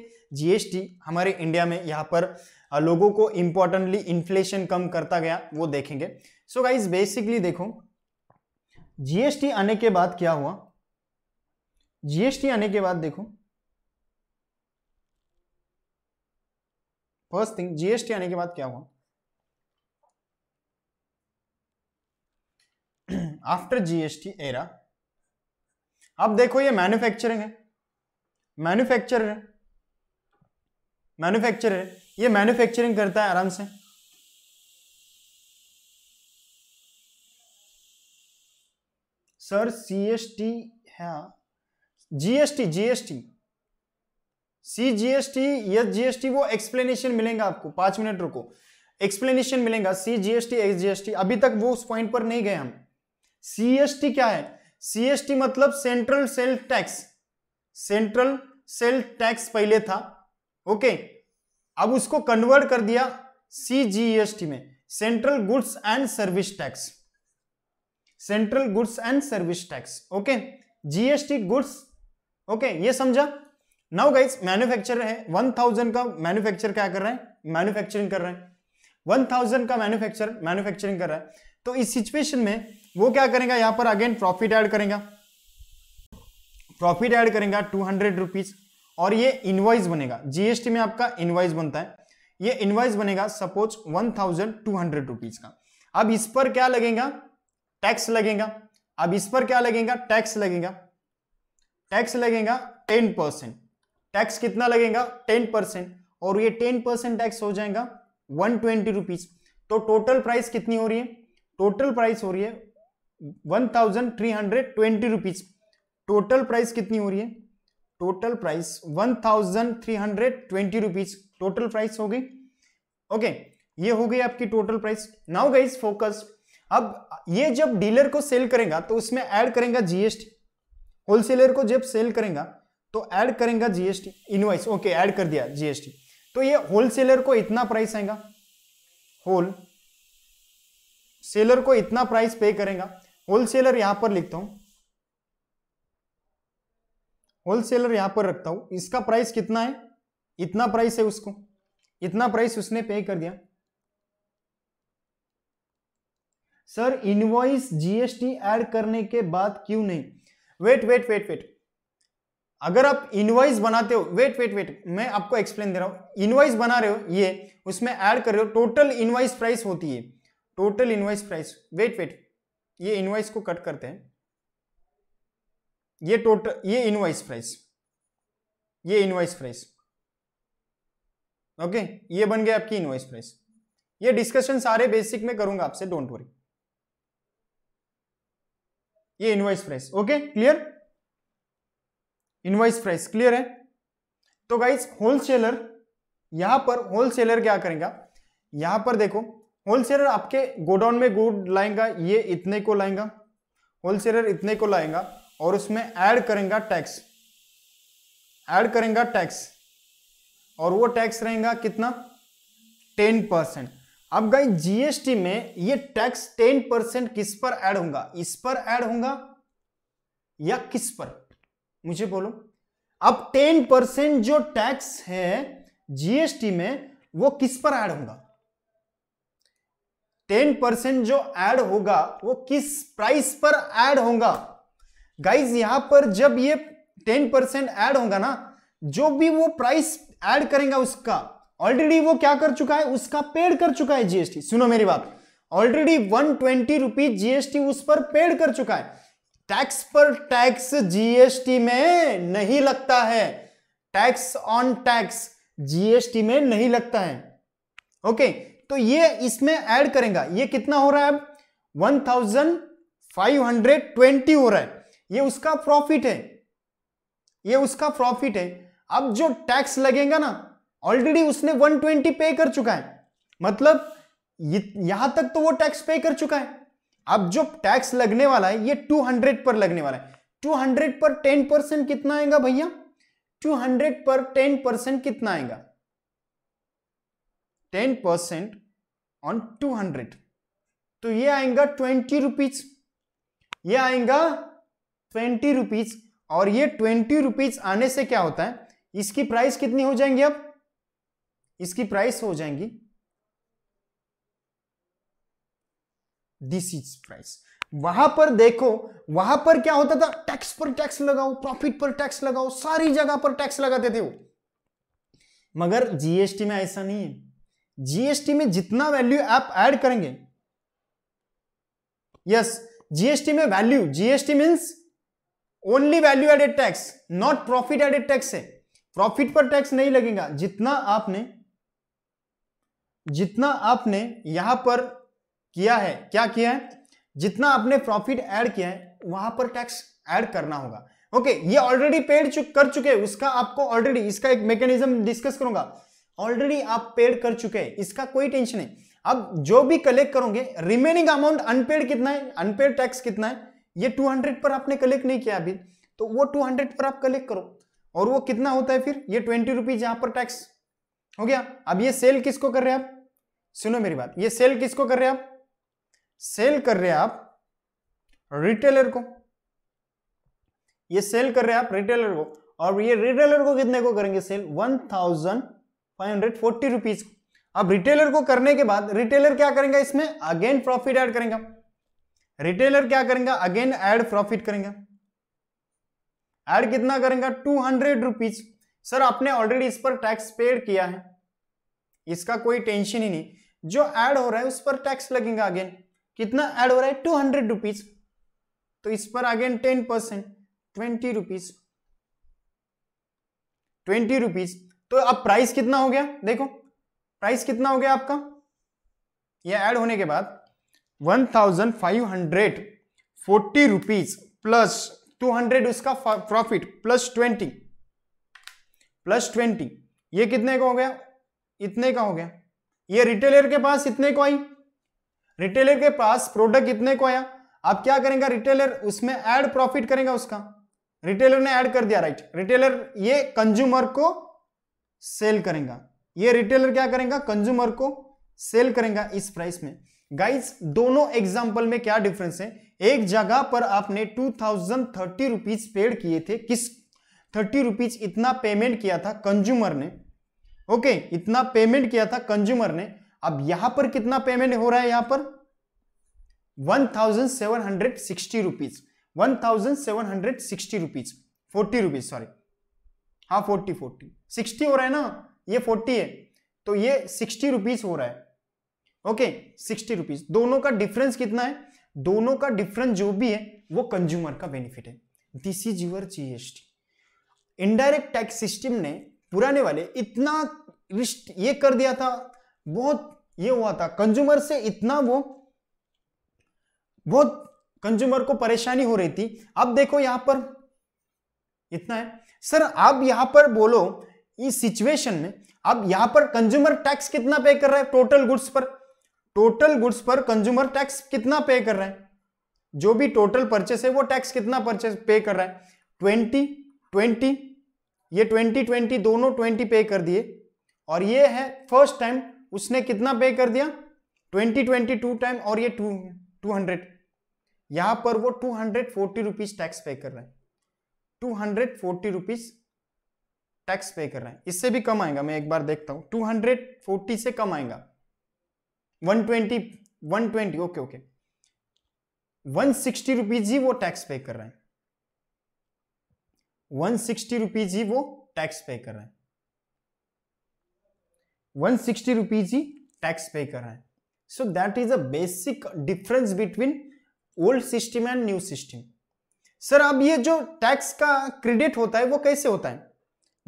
जीएसटी हमारे इंडिया में यहाँ पर लोगों को इम्पोर्टेंटली इन्फ्लेशन कम करता गया वो देखेंगे सो गाइज बेसिकली देखो जीएसटी आने के बाद क्या हुआ जीएसटी आने के बाद देखो फर्स्ट थिंग जीएसटी आने के बाद क्या हुआ आफ्टर जीएसटी एरा अब देखो ये मैन्युफैक्चरिंग है मैन्युफैक्चर है मैन्युफैक्चर है ये मैन्युफैक्चरिंग करता है आराम से सर सी एस टी है GST GST C GST S GST वो एक्सप्लेनेशन मिलेगा आपको पांच मिनट रुको एक्सप्लेनेशन मिलेगा सी जीएसटी एस जीएसटी अभी तक वो उस पॉइंट पर नहीं गए हम सीएसटी क्या है सीएसटी मतलब central sale tax central sale tax पहले था ओके अब उसको कन्वर्ट कर दिया सीजीएसटी में central goods and service tax central goods and service tax okay GST goods okay ये समझा नाउ गाइस मैन्युफैक्चर है 1000 का मैन्युफैक्चर क्या कर रहे हैं मैन्युफैक्चरिंग कर रहे हैं 1000 का मैन्युफैक्चर मैन्युफैक्चरिंग कर रहा है तो इस सिचुएशन में वो क्या करेगा यहां पर अगेन प्रॉफिट ऐड करेगा प्रॉफिट ऐड करेगा टू हंड्रेड रुपीज और ये इनवाइस बनेगा जीएसटी में आपका इनवाइस बनता है ये इनवाइस बनेगा suppose one thousand two hundred rupees का अब इस पर क्या लगेगा टैक्स लगेगा अब इस पर क्या लगेगा टैक्स लगेगा टैक्स लगेगा टेन परसेंट टैक्स कितना लगेगा टेन परसेंट और ये टेन परसेंट टैक्स हो जाएगा वन ट्वेंटी रुपीज तो टोटल प्राइस कितनी हो रही है टोटल प्राइस हो रही है one thousand three hundred twenty rupees total price कितनी हो रही है total price one thousand three hundred twenty rupees total price हो गई ओके ये हो गई आपकी total price now guys focus अब ये जब डीलर को सेल करेगा तो उसमें ऐड करेगा जीएसटी होलसेलर को जब सेल करेगा तो ऐड करेगा जीएसटी इनवाइस ओके ऐड कर दिया जीएसटी तो ये होलसेलर को इतना प्राइस आएगा होल सेलर को इतना प्राइस पे करेगा होलसेलर यहां पर लिखता हूं होलसेलर यहां पर रखता हूं इसका प्राइस कितना है इतना प्राइस है उसको इतना प्राइस उसने पे कर दिया सर इनवॉइस जीएसटी ऐड करने के बाद क्यों नहीं वेट वेट वेट वेट अगर आप इनवॉइस बनाते हो वेट वेट वेट मैं आपको एक्सप्लेन दे रहा हूं इनवॉइस बना रहे हो ये उसमें ऐड कर रहे हो टोटल इनवॉइस प्राइस होती है total invoice price wait wait ये इनवाइस को कट करते हैं ये टोटल ये इनवाइस प्राइस ये इन्वाइस प्राइस ओके ये बन गया आपकी इनवाइस प्राइस ये डिस्कशन सारे बेसिक में करूंगा आपसे डोंट वरी ये invoice price okay clear invoice price clear है तो गाइस होलसेलर यहां पर होलसेलर क्या करेगा यहां पर देखो होलसेलर आपके गोडाउन में गुड लाएगा ये इतने को लाएगा होलसेलर इतने को लाएगा और उसमें ऐड करेगा टैक्स ऐड करेगा टैक्स और वो टैक्स रहेगा कितना टेन परसेंट अब गई जीएसटी में ये टैक्स टेन परसेंट किस पर ऐड होगा इस पर ऐड होगा या किस पर मुझे बोलो अब टेन परसेंट जो टैक्स है जीएसटी में वो किस पर ऐड होगा टेन परसेंट जो ऐड होगा वो किस प्राइस पर ऐड होगा गाइज यहां पर जब ये टेन परसेंट एड होगा ना जो भी वो प्राइस ऐड करेगा उसका ऑलरेडी वो क्या कर चुका है उसका पेड कर चुका है जीएसटी सुनो मेरी बात already one twenty rupees GST उस पर पेड कर चुका है टैक्स पर टैक्स जीएसटी में नहीं लगता है टैक्स ऑन टैक्स जीएसटी में नहीं लगता है ओके okay, तो ये इसमें ऐड करेगा ये कितना हो रहा है अब 1520 हो रहा है ये उसका प्रॉफिट है ये उसका प्रॉफिट है अब जो टैक्स लगेगा ना ऑलरेडी उसने 120 पे कर चुका है मतलब यहां तक तो वो टैक्स पे कर चुका है अब जो टैक्स लगने वाला है ये 200 पर लगने वाला है 200 पर 10 परसेंट कितना आएगा भैया 200 पर 10 परसेंट कितना आएगा 10 परसेंट ऑन टू हंड्रेड तो ये आएगा ट्वेंटी रुपीज ये आएगा ट्वेंटी रुपीज और ये ट्वेंटी रुपीज आने से क्या होता है इसकी प्राइस कितनी हो जाएंगी अब इसकी प्राइस हो जाएंगी दिस इज प्राइस वहां पर देखो वहां पर क्या होता था टैक्स पर टैक्स लगाओ प्रॉफिट पर टैक्स लगाओ सारी जगह पर टैक्स लगाते थे वो मगर जीएसटी में ऐसा नहीं है जीएसटी में जितना वैल्यू आप ऐड करेंगे यस जीएसटी में value GST means only value added tax not profit added tax है प्रॉफिट पर टैक्स नहीं लगेगा जितना आपने जितना आपने यहां पर किया है क्या किया है जितना आपने प्रॉफिट ऐड किया है वहां पर टैक्स ऐड करना होगा ओके okay, ये ऑलरेडी पेड चुक कर चुके हैं उसका आपको ऑलरेडी इसका एक मैकेनिज्म डिस्कस करूंगा ऑलरेडी आप पेड कर चुके हैं इसका कोई टेंशन नहीं अब जो भी कलेक्ट करोगे रिमेनिंग अमाउंट अनपेड कितना है अनपेड टैक्स कितना है ये 200 पर आपने कलेक्ट नहीं किया अभी तो वो 200 पर आप कलेक्ट करो और वो कितना होता है फिर ये ट्वेंटी रुपीज यहां पर टैक्स हो गया अब ये सेल किसको कर रहे हैं आप सुनो मेरी बात ये सेल किसको कर रहे हैं आप सेल कर रहे हैं आप रिटेलर को ये सेल कर रहे हैं आप रिटेलर को और ये रिटेलर को कितने को करेंगे sale one thousand five hundred rupees अब रिटेलर को करने के बाद रिटेलर क्या करेंगे इसमें अगेन प्रॉफिट ऐड करेंगे रिटेलर क्या करेंगे अगेन ऐड प्रॉफिट करेंगे ऐड कितना करेंगे टू हंड्रेड रुपीज सर आपने ऑलरेडी इस पर टैक्स पेड किया है इसका कोई टेंशन ही नहीं जो ऐड हो रहा है उस पर टैक्स लगेगा अगेन कितना ऐड हो रहा है टू हंड्रेड रुपीज तो इस पर again ten percent twenty rupees twenty rupees तो अब प्राइस कितना हो गया देखो प्राइस कितना हो गया आपका ये ऐड होने के बाद one thousand five hundred forty rupees plus two hundred उसका profit plus twenty plus twenty ये कितने का हो गया इतने का हो गया ये रिटेलर के पास इतने को आई रिटेलर के पास प्रोडक्ट इतने को आया आप क्या करेंगे रिटेलर उसमें एड प्रॉफिट करेगा उसका रिटेलर ने ऐड कर दिया राइट रिटेलर ये कंज्यूमर को सेल करेगा ये रिटेलर क्या करेगा कंज्यूमर को सेल करेगा इस प्राइस में गाइस दोनों एग्जाम्पल में क्या डिफरेंस है एक जगह पर आपने two thousand thirty rupees paid किए थे किस थर्टी रुपीज इतना पेमेंट किया था कंज्यूमर ने ओके okay, इतना पेमेंट किया था कंज्यूमर ने अब यहां पर कितना पेमेंट हो रहा है यहां पर one thousand seven hundred sixty rupees one thousand seven hundred sixty rupees forty rupees sorry हाँ फोर्टी फोर्टी सिक्सटी हो रहा है ना ये फोर्टी है तो ये सिक्सटी रुपीज हो रहा है ओके सिक्सटी रुपीज दोनों का डिफरेंस कितना है दोनों का डिफरेंस जो भी है वो कंज्यूमर का बेनिफिट है this is your GST indirect tax system ने पुराने वाले इतना रिस्ट ये कर दिया था बहुत ये हुआ था कंज्यूमर से इतना वो बहुत कंज्यूमर को परेशानी हो रही थी अब देखो यहां पर इतना है सर आप यहां पर बोलो इस सिचुएशन में अब यहां पर कंज्यूमर टैक्स कितना पे कर रहे हैं टोटल गुड्स पर टोटल गुड्स पर कंज्यूमर टैक्स कितना पे कर रहे हैं जो भी टोटल परचेस है वो टैक्स कितना परचेस पे कर रहा है ट्वेंटी ट्वेंटी ये ट्वेंटी ट्वेंटी दोनों ट्वेंटी पे कर दिए और ये है फर्स्ट टाइम उसने कितना पे कर दिया ट्वेंटी ट्वेंटी टू टाइम और ये टू टू हंड्रेड यहां पर वो two hundred forty rupees tax pay कर रहे हैं two hundred forty rupees tax pay कर रहे हैं इससे भी कम आएगा मैं एक बार देखता हूं टू हंड्रेड फोर्टी से कम आएगा one twenty one twenty okay okay one sixty rupees ही वो टैक्स पे कर रहे हैं वन सिक्सटी रुपीज ही वो टैक्स पे कर रहे हैं वन सिक्सटी रुपीज ही टैक्स पे कर रहे हैं so that is a basic difference between old system and new system sir अब ये जो टैक्स का क्रेडिट होता है वो कैसे होता है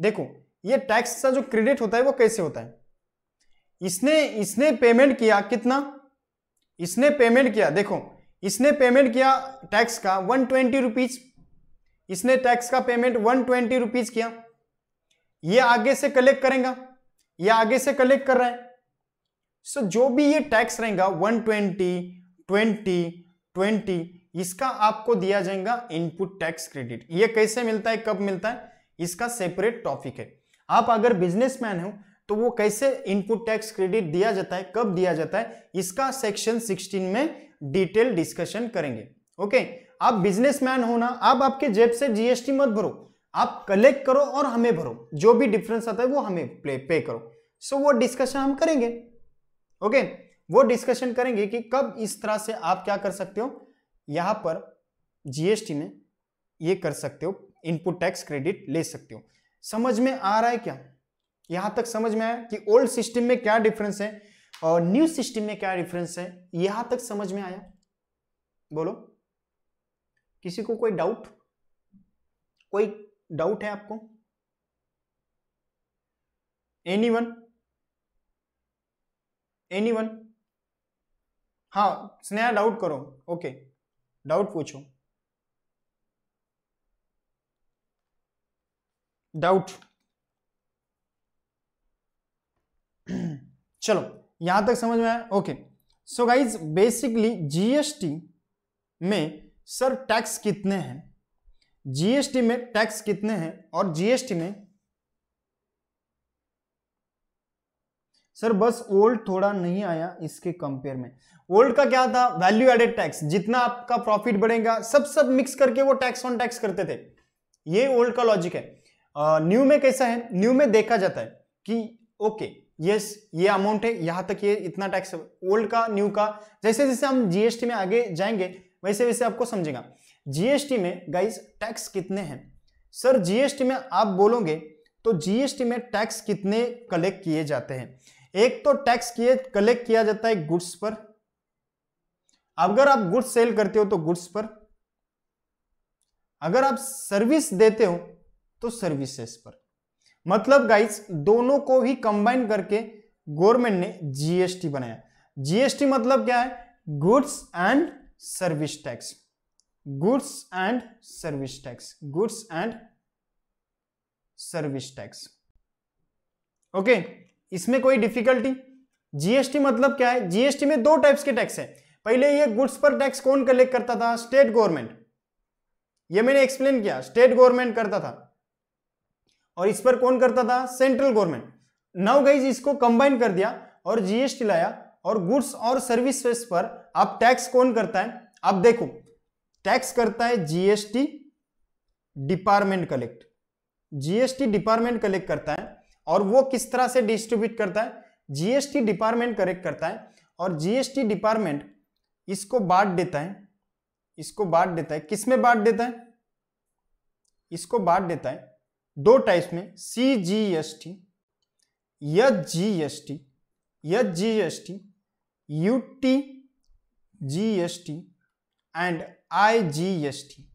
देखो ये टैक्स का जो क्रेडिट होता है वो कैसे होता है इसने इसने पेमेंट किया कितना इसने पेमेंट किया देखो इसने पेमेंट किया टैक्स का वन ट्वेंटी रुपीज इसने टैक्स का पेमेंट वन ट्वेंटी रुपीज किया ये आगे से कलेक्ट करेगा ये आगे से कलेक्ट कर रहा है सो जो भी ये टैक्स रहेगा वन ट्वेंटी ट्वेंटी ट्वेंटी इसका आपको दिया जाएगा इनपुट टैक्स क्रेडिट ये कैसे मिलता है कब मिलता है इसका सेपरेट टॉपिक है आप अगर बिजनेसमैन हो तो वो कैसे इनपुट टैक्स क्रेडिट दिया जाता है कब दिया जाता है इसका सेक्शन 16 में डिटेल डिस्कशन करेंगे ओके आप बिजनेसमैन हो ना आप आपके जेब से जीएसटी मत भरो आप कलेक्ट करो और हमें भरो जो भी डिफरेंस आता है वो हमें प्ले पे करो सो so, वो डिस्कशन हम करेंगे ओके वो डिस्कशन करेंगे कि कब इस तरह से आप क्या कर सकते हो यहाँ पर जीएसटी में ये कर सकते हो इनपुट टैक्स क्रेडिट ले सकते हो समझ में आ रहा है क्या यहां तक समझ में आया कि ओल्ड सिस्टम में क्या डिफरेंस है और न्यू सिस्टम में क्या डिफरेंस है यहां तक समझ में आया बोलो किसी को कोई डाउट कोई डाउट है आपको एनी वन एनी वन हाँ स्नेहा डाउट करो ओके डाउट पूछो डाउट चलो यहां तक समझ में आया okay so guys basically GST में सर टैक्स कितने हैं जीएसटी में टैक्स कितने हैं और जीएसटी में सर बस ओल्ड थोड़ा नहीं आया इसके कंपेयर में ओल्ड का क्या था वैल्यू एडेड टैक्स जितना आपका प्रॉफिट बढ़ेगा सब सब मिक्स करके वो टैक्स ऑन टैक्स करते थे ये ओल्ड का लॉजिक है न्यू में कैसा है न्यू में देखा जाता है कि ओके यस ये अमाउंट है यहां तक ये इतना टैक्स ओल्ड का न्यू का जैसे जैसे हम जीएसटी में आगे जाएंगे वैसे वैसे आपको समझेगा जीएसटी में गाइस टैक्स कितने हैं सर जीएसटी में आप बोलोगे तो जीएसटी में टैक्स कितने कलेक्ट किए जाते हैं एक तो टैक्स किए कलेक्ट किया जाता है गुड्स पर अगर आप गुड्स सेल करते हो तो गुड्स पर अगर आप सर्विस देते हो तो सर्विसेस पर मतलब गाइस दोनों को ही कंबाइन करके गवर्नमेंट ने जीएसटी बनाया जीएसटी मतलब क्या है goods and service tax goods and service tax goods and service tax okay इसमें कोई डिफिकल्टी जीएसटी मतलब क्या है जीएसटी में दो टाइप्स के टैक्स है पहले ये गुड्स पर टैक्स कौन कलेक्ट करता था स्टेट गवर्नमेंट ये मैंने एक्सप्लेन किया स्टेट गवर्नमेंट करता था और इस पर कौन करता था सेंट्रल गवर्नमेंट नाउ गईज इसको कंबाइन कर दिया और जीएसटी लाया और गुड्स और सर्विसेस पर आप टैक्स कौन करता है आप देखो टैक्स करता है GST department collect GST department collect करता है और वो किस तरह से डिस्ट्रीब्यूट करता है जीएसटी डिपार्टमेंट करेक्ट करता है और जीएसटी डिपार्टमेंट इसको बांट देता है इसको बांट देता है किस में बांट देता है इसको बांट देता है दो टाइप्स में सी जी एस टी या जी एस टी या G S T U T G S T and I G S T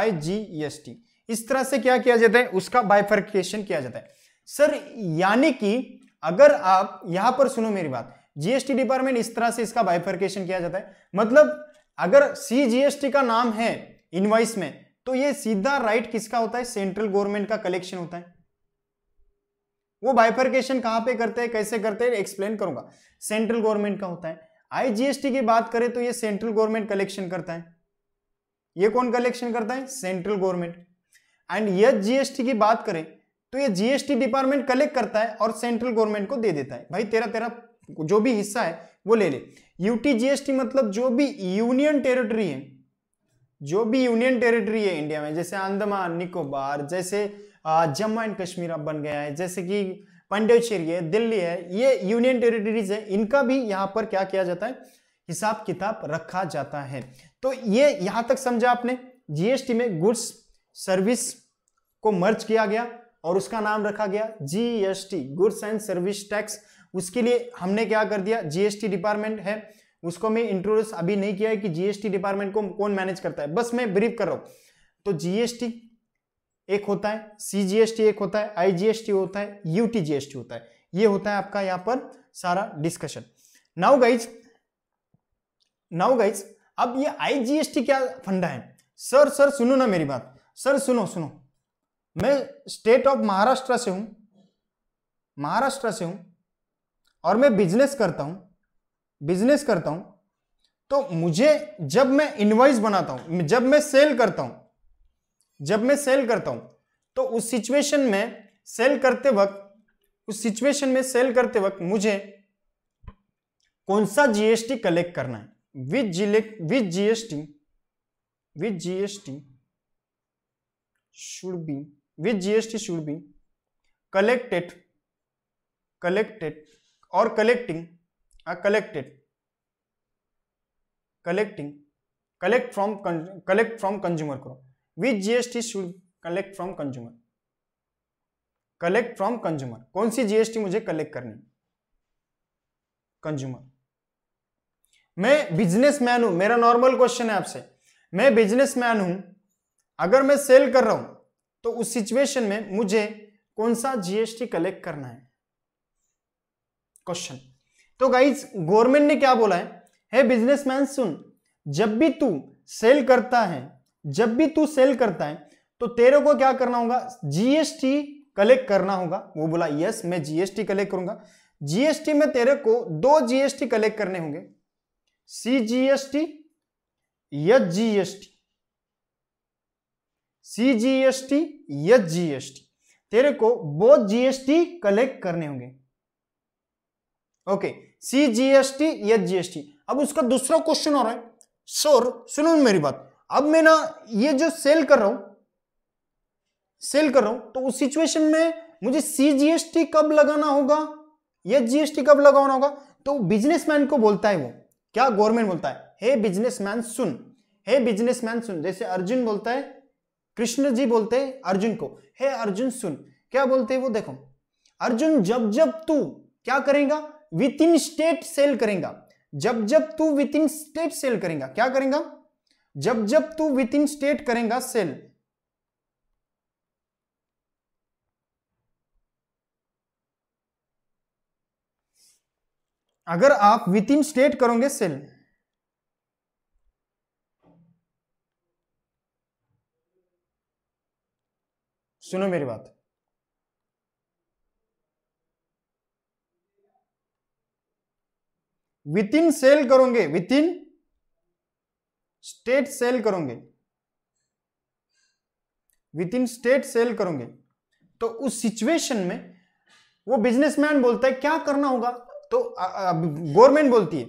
I G S T इस तरह से क्या किया जाता है उसका बाइफर्केशन किया जाता है सर यानी कि अगर आप यहां पर सुनो मेरी बात जीएसटी डिपार्टमेंट इस तरह से इसका बाइफर्केशन किया जाता है मतलब अगर सीजीएसटी का नाम है इनवाइस में तो ये सीधा राइट किसका होता है सेंट्रल गवर्नमेंट का कलेक्शन होता है वो बाइफर्केशन कहां पे करते हैं कैसे करते हैं एक्सप्लेन करूंगा सेंट्रल गवर्नमेंट का होता है आईजीएसटी की बात करें तो ये सेंट्रल गवर्नमेंट कलेक्शन करता है ये कौन कलेक्शन करता है central government and S GST की बात करें तो ये जीएसटी डिपार्टमेंट कलेक्ट करता है और सेंट्रल गवर्नमेंट को दे देता है भाई तेरा तेरा जो भी हिस्सा है वो ले ले यूटी जीएसटी मतलब जो भी यूनियन टेरिटरी है जो भी यूनियन टेरिटरी है इंडिया में जैसे अंडमान निकोबार जैसे जम्मू एंड कश्मीर अब बन गया है जैसे कि पांडेचेरी है दिल्ली है ये यूनियन टेरिटरीज है इनका भी यहाँ पर क्या किया जाता है हिसाब किताब रखा जाता है तो ये यहां तक समझा आपने जीएसटी में गुड्स सर्विस को मर्ज किया गया और उसका नाम रखा गया GST goods and service tax उसके लिए हमने क्या कर दिया जीएसटी डिपार्टमेंट है उसको मैं इंट्रोड्यूस अभी नहीं किया है कि जीएसटी डिपार्टमेंट को कौन मैनेज करता है बस मैं ब्रीफ कर रहा हूं तो जीएसटी एक होता है सीजीएसटी एक होता है आईजीएसटी होता है यूटीजीएसटी होता है ये होता है आपका यहां पर सारा discussion now guys now guys अब ये आईजीएसटी क्या फंडा है सर सर सुनो ना मेरी बात सर सुनो सुनो मैं स्टेट ऑफ महाराष्ट्र से हूं महाराष्ट्र से हूं और मैं बिजनेस करता हूं बिजनेस करता हूं तो मुझे जब मैं इनवाइस बनाता हूं जब मैं सेल करता हूं जब मैं सेल करता हूं तो उस सिचुएशन में सेल करते वक्त उस सिचुएशन में सेल करते वक्त मुझे कौन सा जीएसटी कलेक्ट करना है विद जिले with GST with GST should be with GST should be collected collected और collecting collected collecting collect from collect from consumer को with GST should collect from consumer collect from consumer कौन C GST मुझे collect करनी consumer मैं businessman हूं मेरा normal question है आपसे मैं बिजनेस मैन हूं अगर मैं सेल कर रहा हूं तो उस सिचुएशन में मुझे कौन सा जीएसटी कलेक्ट करना है क्वेश्चन तो गाइज गवर्नमेंट ने क्या बोला है हे बिजनेसमैन सुन जब भी तू सेल करता है जब भी तू सेल करता है तो तेरे को क्या करना होगा जीएसटी कलेक्ट करना होगा वो बोला यस मैं जीएसटी कलेक्ट करूंगा जीएसटी में तेरे को दो जीएसटी कलेक्ट करने होंगे C GST H GST C G S T H G S T तेरे को बोथ जीएसटी कलेक्ट करने होंगे okay C G S T H G S T अब उसका दूसरा क्वेश्चन हो रहा है सोर सुनो मेरी बात अब मैं ना ये जो सेल कर रहा हूं सेल कर रहा हूं तो उस सिचुएशन में मुझे सी जी एस टी कब लगाना होगा एच जी एस टी कब लगाना होगा तो बिजनेसमैन को बोलता है वो क्या गवर्नमेंट बोलता है हे बिजनेसमैन सुन हे बिजनेसमैन सुन जैसे अर्जुन बोलता है कृष्ण जी बोलते हैं अर्जुन को हे अर्जुन सुन क्या बोलते हैं वो देखो अर्जुन जब जब तू क्या करेगा विथ इन स्टेट सेल करेगा जब जब तू विथ इन स्टेट सेल करेगा क्या करेगा जब जब तू विथ इन स्टेट करेगा सेल अगर आप विथ इन स्टेट करोगे सेल सुनो मेरी बात विथ इन सेल करोगे विथ इन स्टेट सेल करोगे विथ इन स्टेट सेल करोगे तो उस सिचुएशन में वो बिजनेसमैन बोलता है क्या करना होगा तो गवर्नमेंट बोलती है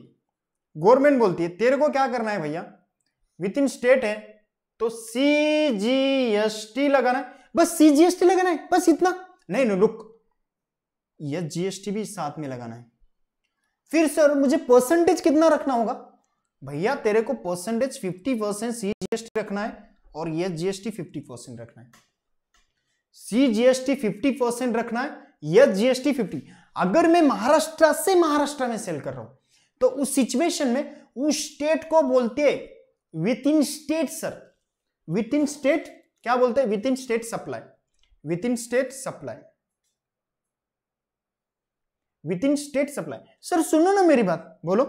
गवर्नमेंट बोलती है तेरे को क्या करना है भैया विथ इन स्टेट है तो सी जी एस टी लगाना है बस सी जीएसटी लगाना है बस इतना नहीं नहीं रुक यस जीएसटी भी साथ में लगाना है फिर सर मुझे परसेंटेज कितना रखना होगा भैया तेरे को percentage fifty percent C GST रखना है और यस जीएसटी फिफ्टी परसेंट रखना है सी जीएसटी फिफ्टी परसेंट रखना है यह जीएसटी फिफ्टी अगर मैं महाराष्ट्र से महाराष्ट्र में सेल कर रहा हूं तो उस सिचुएशन में उस स्टेट को बोलते within state sir within state क्या बोलते हैं within state supply within state supply within state supply sir सुनो ना मेरी बात बोलो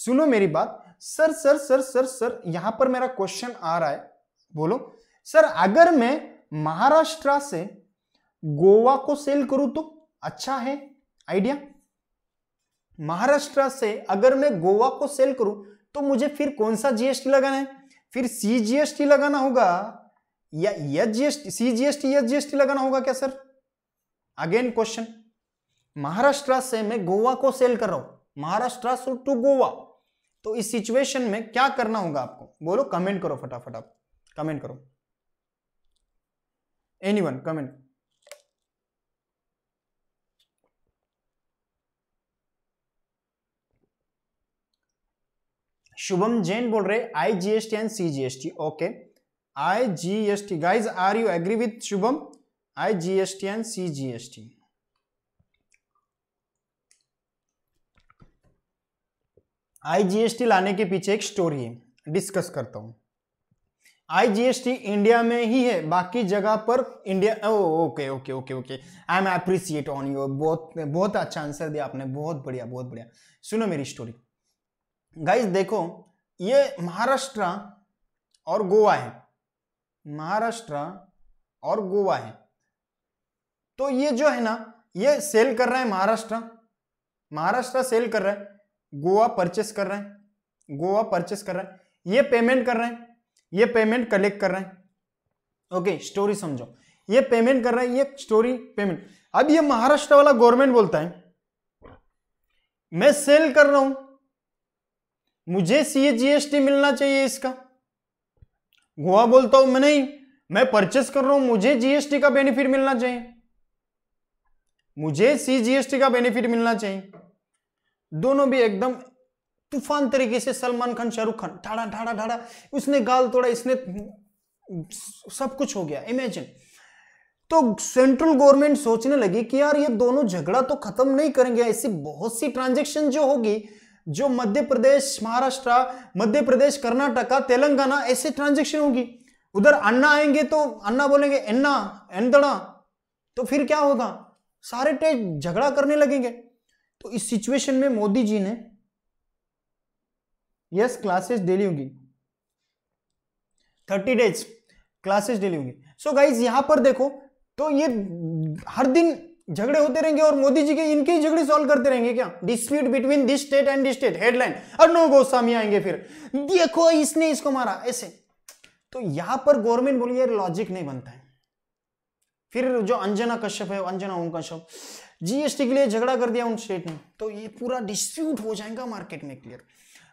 सुनो मेरी बात sir sir sir sir sir यहां पर मेरा क्वेश्चन आ रहा है बोलो सर अगर मैं महाराष्ट्र से गोवा को सेल करूं तो अच्छा है आइडिया महाराष्ट्र से अगर मैं गोवा को सेल करूं तो मुझे फिर कौन सा जीएसटी लगाना है फिर सी जीएसटी लगाना होगा या C G S T H G S T लगाना होगा क्या सर अगेन क्वेश्चन महाराष्ट्र से मैं गोवा को सेल कर रहा हूं महाराष्ट्र टू गोवा तो इस सिचुएशन में क्या करना होगा आपको बोलो कमेंट करो फटाफट आप कमेंट करो any one comment Shubham Jain बोल रहे I GST and C GST okay I G S T guys are you agree with Shubham I G S T and C G S T लाने के पीछे एक स्टोरी है डिस्कस करता हूँ आईजीएसटी इंडिया में ही है बाकी जगह पर India okay okay okay okay I am appreciate on you बहुत बहुत अच्छा आंसर दिया आपने बहुत बढ़िया बहुत बढ़िया सुनो मेरी स्टोरी गाइज देखो ये महाराष्ट्र और गोवा है महाराष्ट्र और गोवा है तो ये जो है ना ये सेल कर रहा है महाराष्ट्र महाराष्ट्र सेल कर रहा है गोवा परचेस कर रहा है गोवा परचेस कर रहा है ये पेमेंट कर रहे हैं ये पेमेंट कलेक्ट कर रहे हैं ओके स्टोरी समझो ये पेमेंट कर रहे हैं ये स्टोरी पेमेंट अब ये महाराष्ट्र वाला गवर्नमेंट बोलता है मैं सेल कर रहा हूं मुझे सीएजीएसटी मिलना चाहिए इसका गोवा बोलता हूं मैं नहीं मैं परचेस कर रहा हूं मुझे जीएसटी का बेनिफिट मिलना चाहिए मुझे सी जीएसटी का बेनिफिट मिलना चाहिए दोनों भी एकदम तूफान तरीके से सलमान खान शाहरुख खान ठाड़ा ठाड़ा ठाड़ा उसने गाल तोड़ा इसने सब कुछ हो गया इमेजिन तो सेंट्रल गवर्नमेंट सोचने लगी कि यार ये दोनों झगड़ा तो खत्म नहीं करेंगे ऐसी बहुत सी ट्रांजेक्शन जो होगी जो मध्य प्रदेश महाराष्ट्र मध्य प्रदेश कर्नाटका तेलंगाना ऐसे ट्रांजेक्शन होगी उधर अन्ना आएंगे तो अन्ना बोलेंगे एन्ना एंदड़ा तो फिर क्या होगा सारे टेस्ट झगड़ा करने लगेंगे तो इस सिचुएशन में मोदी जी ने यस क्लासेस डेली होगी थर्टी डेज क्लासेस डेली होंगी सो गाइज यहां पर देखो तो ये हर दिन झगड़े होते रहेंगे और मोदी जी के इनके ही झगड़े सॉल्व करते रहेंगे क्या dispute between this state and this state headline Arnab Goswami आएंगे फिर देखो इसने इसको मारा ऐसे तो यहां पर गवर्नमेंट बोलिए लॉजिक नहीं बनता है फिर जो अंजना कश्यप है अंजना ओम कश्यप जीएसटी के लिए झगड़ा कर दिया उन स्टेट ने तो ये पूरा डिस्प्यूट हो जाएगा मार्केट में क्लियर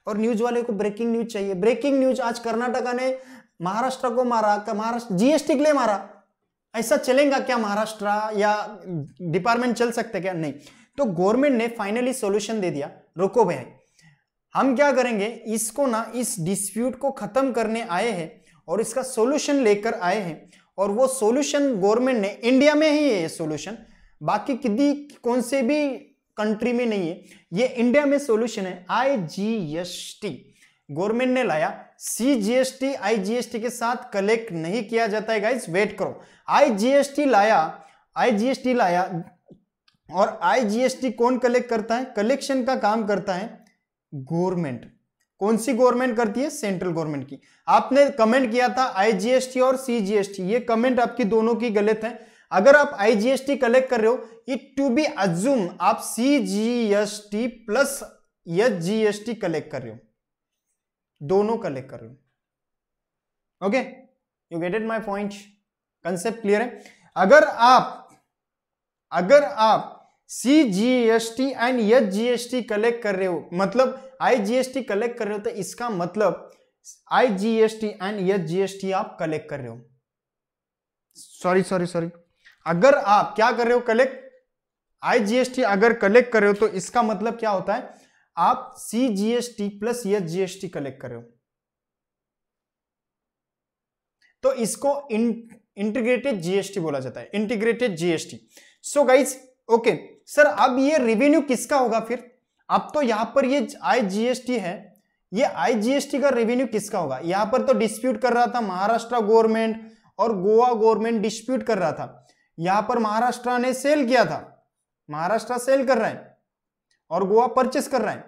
और न्यूज वाले को ब्रेकिंग न्यूज चाहिए ब्रेकिंग न्यूज आज कर्नाटका ने महाराष्ट्र को मारा महाराष्ट्र जीएसटी के लिए मारा ऐसा चलेगा क्या महाराष्ट्र या डिपार्टमेंट चल सकते क्या नहीं तो गवर्नमेंट ने फाइनली सोल्यूशन दे दिया रुको भाई हम क्या करेंगे इसको ना इस डिस्प्यूट को खत्म करने आए हैं और इसका सोल्यूशन लेकर आए हैं और वो सोल्यूशन गवर्नमेंट ने इंडिया में ही है ये सोल्यूशन बाकी किसी कौन से भी कंट्री में नहीं है ये इंडिया में सोल्यूशन है I G S T government ने लाया C G S T I G S T के साथ कलेक्ट नहीं किया जाता है गाइस वेट करो आईजीएसटी लाया आईजीएसटी लाया और आईजीएसटी कौन कलेक्ट करता है कलेक्शन का काम करता है गवर्नमेंट कौन सी गवर्नमेंट करती है सेंट्रल गवर्नमेंट की आपने कमेंट किया था आईजीएसटी और सीजीएसटी ये कमेंट आपकी दोनों की गलत है अगर आप आईजीएसटी कलेक्ट कर रहे हो इट टू बी अज्यूम आप CGST plus H GST collect कर रहे हो दोनों कलेक्ट कर रहे हो okay you get it my point concept clear है अगर आप अगर आप C G S T and H G S T collect कर रहे हो मतलब I G S T collect कर रहे हो तो इसका मतलब I G S T and H G S T आप कलेक्ट कर रहे हो सॉरी सॉरी सॉरी अगर आप क्या कर रहे हो collect I G S T अगर कलेक्ट कर रहे हो तो इसका मतलब क्या होता है आप C G S T plus H G S T collect कर रहे हो तो इसको इन इंटीग्रेटेड जीएसटी बोला जाता है integrated GST so guys okay sir अब ये रेवेन्यू किसका होगा फिर अब तो यहां पर ये आई जीएसटी है ये आई जीएसटी का रेवेन्यू किसका होगा यहां पर तो डिस्प्यूट कर रहा था महाराष्ट्र गवर्नमेंट और गोवा गवर्नमेंट डिस्प्यूट कर रहा था यहां पर महाराष्ट्र ने सेल किया था महाराष्ट्र सेल कर रहा है और गोवा परचेस कर रहा है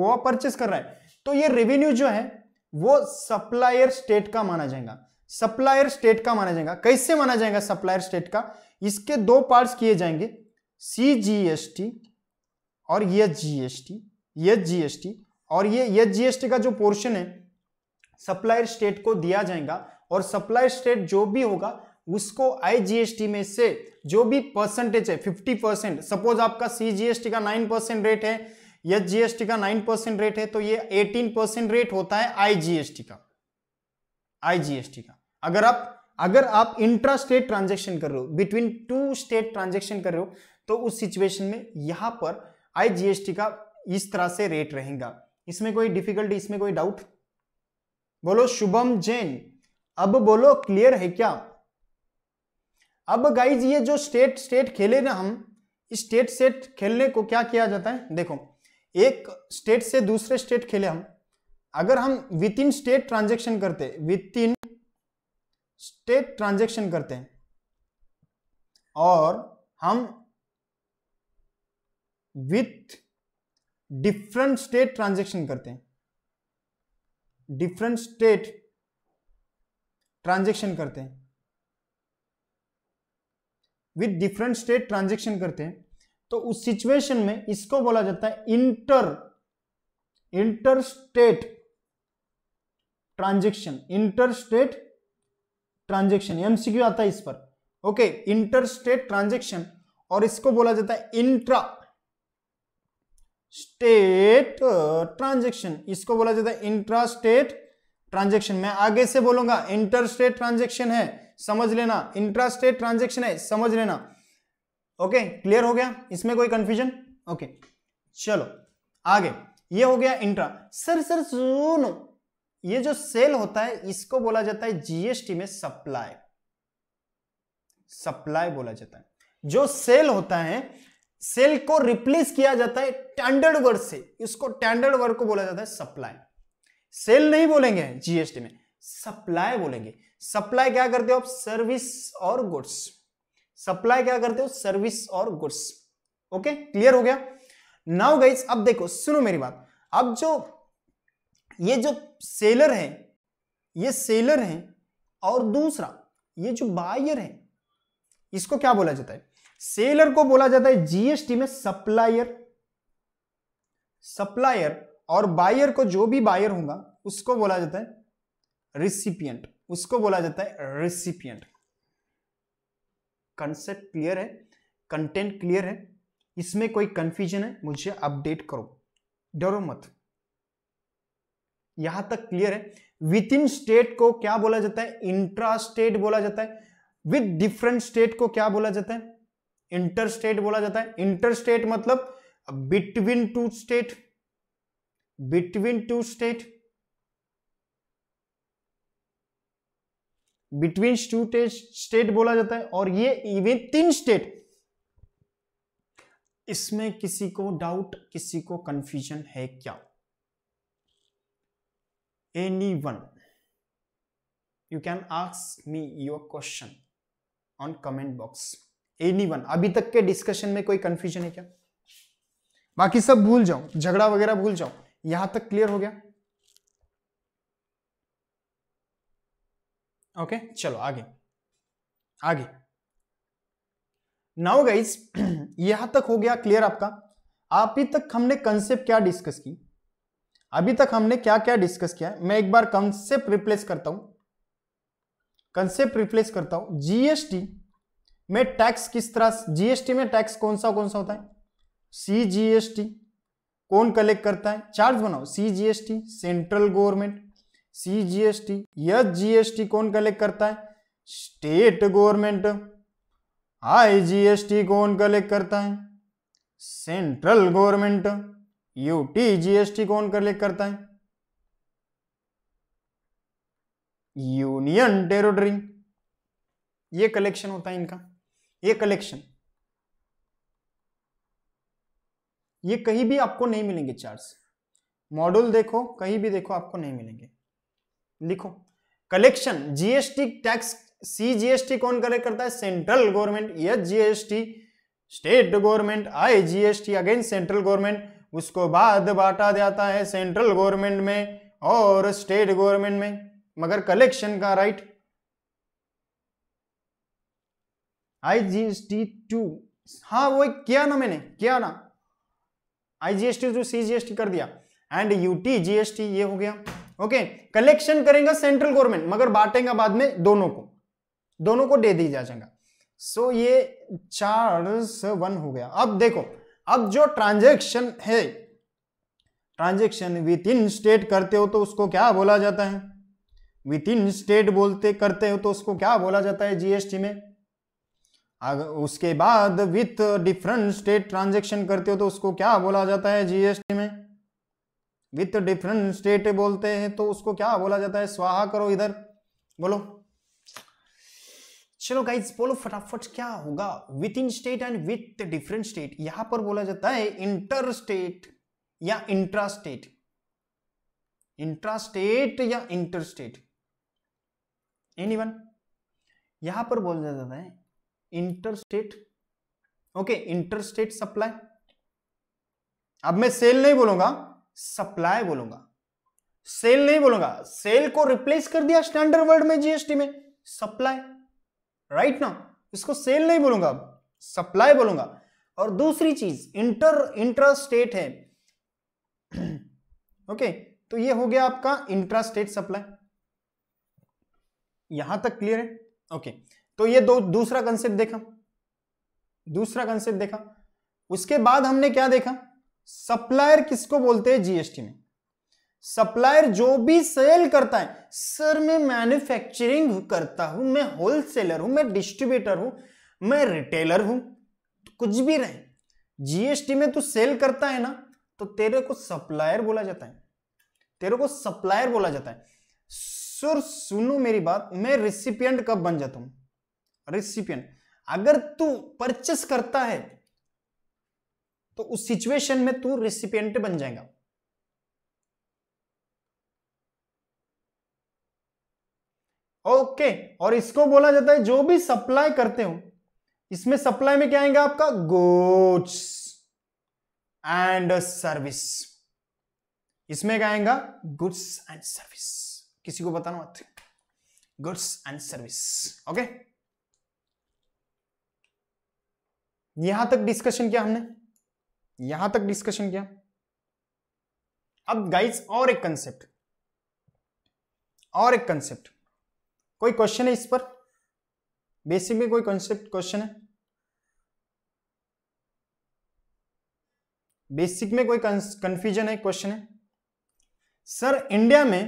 गोवा परचेस कर रहा है तो ये रेवेन्यू जो है वो सप्लायर स्टेट का माना जाएगा सप्लायर स्टेट का माना जाएगा कैसे माना जाएगा सप्लायर स्टेट का इसके दो पार्ट्स किए जाएंगे सी जी एस टी और ये जी एस टी ये जी एस टी और ये ये जी एस टी का जो पोर्शन है सप्लायर स्टेट को दिया जाएगा और सप्लायर स्टेट जो भी होगा उसको आईजीएसटी में से जो भी परसेंटेज है 50 परसेंट सपोज आपका सीजीएसटी का 9 परसेंट रेट है या e जीएसटी का 9 परसेंट रेट है तो ये 18 परसेंट रेट होता है आईजीएसटी का आईजीएसटी का अगर आप अगर आप इंट्रा स्टेट ट्रांजेक्शन कर रहे हो बिटवीन टू स्टेट ट्रांजेक्शन कर रहे हो तो उस सिचुएशन में यहां पर आईजीएसटी का इस तरह से रेट रहेगा इसमें कोई डिफिकल्टी इसमें कोई डाउट बोलो शुभम जैन अब बोलो क्लियर है क्या अब गाइज ये जो स्टेट स्टेट खेले ना हम स्टेट से खेलने को क्या किया जाता है देखो एक स्टेट से दूसरे स्टेट खेले हम अगर हम विद इन स्टेट ट्रांजेक्शन करते विद इन स्टेट ट्रांजेक्शन करते हैं और हम विथ डिफरेंट स्टेट ट्रांजेक्शन करते हैं डिफरेंट स्टेट ट्रांजेक्शन करते हैं विथ डिफरेंट स्टेट ट्रांजेक्शन करते हैं तो उस सिचुएशन में इसको बोला जाता है inter inter state transaction inter state transaction MCQ आता है इस पर ओके इंटर स्टेट ट्रांजेक्शन और इसको बोला जाता है इंट्रा स्टेट ट्रांजेक्शन इसको बोला जाता है इंट्रा स्टेट ट्रांजेक्शन मैं आगे से बोलूंगा इंटर स्टेट ट्रांजेक्शन है समझ लेना इंट्रा स्टेट ट्रांजेक्शन है समझ लेना ओके क्लियर हो गया इसमें कोई कंफ्यूजन ओके चलो आगे ये हो गया इंट्रा सर सर सुनो ये जो सेल होता है इसको बोला जाता है जीएसटी में सप्लाई सप्लाई बोला जाता है जो सेल होता है सेल को रिप्लेस किया जाता है टैंडर्ड वर्ड से इसको टैंडर्ड वर्ड को बोला जाता है सप्लाई सेल नहीं बोलेंगे जीएसटी में सप्लाई बोलेंगे सप्लाई क्या करते हो आप सर्विस और गुड्स सप्लाई क्या करते हो सर्विस और गुड्स ओके क्लियर हो गया नाउ गाइस अब देखो सुनो मेरी बात अब जो ये जो सेलर है ये सेलर है और दूसरा ये जो बायर है इसको क्या बोला जाता है सेलर को बोला जाता है जीएसटी में सप्लायर सप्लायर और बायर को जो भी बायर होगा उसको बोला जाता है रिसिपियंट उसको बोला जाता है रिसिपियंट कंसेप्ट क्लियर है कंटेंट क्लियर है इसमें कोई कंफ्यूजन है मुझे अपडेट करो डरो मत यहां तक क्लियर है विथ इन स्टेट को क्या बोला जाता है इंट्रा स्टेट बोला जाता है विथ डिफरेंट स्टेट को क्या बोला जाता है इंटर स्टेट बोला जाता है इंटर स्टेट मतलब between two state between two state between two state बोला जाता है और ये इवन तीन स्टेट इसमें किसी को डाउट किसी को कंफ्यूजन है क्या anyone you can ask me your question on comment box anyone अभी तक के डिस्कशन में कोई कंफ्यूजन है क्या बाकी सब भूल जाओ झगड़ा वगैरह भूल जाओ यहां तक क्लियर हो गया ओके okay, चलो आगे आगे नाउ गाइस यहां तक हो गया क्लियर आपका आप ही तक हमने कंसेप्ट क्या डिस्कस की अभी तक हमने क्या क्या डिस्कस किया मैं एक बार कंसेप्ट रिप्लेस करता हूं कंसेप्ट रिप्लेस करता हूं जीएसटी में टैक्स किस तरह जीएसटी में टैक्स कौन सा कौन सा होता है सी कौन कलेक्ट करता है चार्ज बनाओ C GST central government C GST S GST कौन कलेक्ट करता है स्टेट गवर्नमेंट आई जीएसटी कौन कलेक्ट करता है सेंट्रल गवर्नमेंट यूटी जीएसटी कौन कर करता है यूनियन टेरिटरी ये कलेक्शन होता है इनका ये कलेक्शन ये कहीं भी आपको नहीं मिलेंगे चार्ज मॉड्यूल देखो कहीं भी देखो आपको नहीं मिलेंगे लिखो collection GST tax C GST कौन कलेक्ट करता है central government S GST state government I GST again central government उसको बाद बांटा जाता है सेंट्रल गवर्नमेंट में और स्टेट गवर्नमेंट में मगर कलेक्शन का राइट आईजीएसटी टू हाँ वो किया ना मैंने किया ना आईजीएसटी टू सीजीएसटी कर दिया एंड यूटी जीएसटी ये हो गया ओके कलेक्शन करेगा सेंट्रल गवर्नमेंट मगर बांटेगा बाद में दोनों को दोनों को दे दी जाएगा सो so, ये चार्ज वन हो गया अब देखो अब जो ट्रांजेक्शन है ट्रांजेक्शन विद इन स्टेट करते हो तो उसको क्या बोला जाता है विद इन स्टेट बोलते करते हो तो उसको क्या बोला जाता है जीएसटी में अगर उसके बाद विथ डिफरेंट स्टेट ट्रांजेक्शन करते हो तो उसको क्या बोला जाता है जीएसटी में विथ डिफरेंट स्टेट बोलते हैं तो उसको क्या बोला जाता है स्वाहा करो इधर बोलो चलो गाइज बोलो फटाफट क्या होगा within state and with different state यहां पर बोला जाता है इंटर स्टेट या इंट्रा स्टेट इंट्रा स्टेट या इंटर स्टेट एनी वन यहां पर बोला जाता है inter state okay inter state supply अब मैं सेल नहीं बोलूंगा सप्लाई बोलूंगा सेल नहीं बोलूंगा सेल को रिप्लेस कर दिया स्टैंडर्ड वर्ड में जीएसटी में सप्लाई राइट ना इसको सेल नहीं बोलूंगा सप्लाई बोलूंगा और दूसरी चीज इंटर इंट्रास्टेट स्टेट है ओके तो ये हो गया आपका इंट्रास्टेट स्टेट सप्लाई यहां तक क्लियर है ओके तो ये दो दूसरा कंसेप्ट देखा दूसरा कंसेप्ट देखा उसके बाद हमने क्या देखा सप्लायर किसको बोलते हैं जीएसटी में सप्लायर जो भी सेल करता है सर मैं मैन्युफैक्चरिंग करता हूं मैं होलसेलर हूं मैं डिस्ट्रीब्यूटर हूं मैं रिटेलर हूं तो कुछ भी रहे जीएसटी में तू सेल करता है ना तो तेरे को सप्लायर बोला जाता है तेरे को सप्लायर बोला जाता है सुर सुनो मेरी बात मैं रिसिपियंट कब बन जाता हूं रिसिपियंट अगर तू परचेस करता है तो उस सिचुएशन में तू रिसिपियंट बन जाएगा ओके और इसको बोला जाता है जो भी सप्लाई करते हो इसमें सप्लाई में क्या आएगा आपका गुड्स एंड सर्विस इसमें क्या आएगा गुड्स एंड सर्विस किसी को बताना मत गुड्स एंड सर्विस ओके यहां तक डिस्कशन किया हमने यहां तक डिस्कशन किया अब गाइस और एक कंसेप्ट और एक कंसेप्ट कोई क्वेश्चन है इस पर बेसिक में कोई कॉन्सेप्ट क्वेश्चन है बेसिक में कोई कंफ्यूजन है क्वेश्चन है सर इंडिया में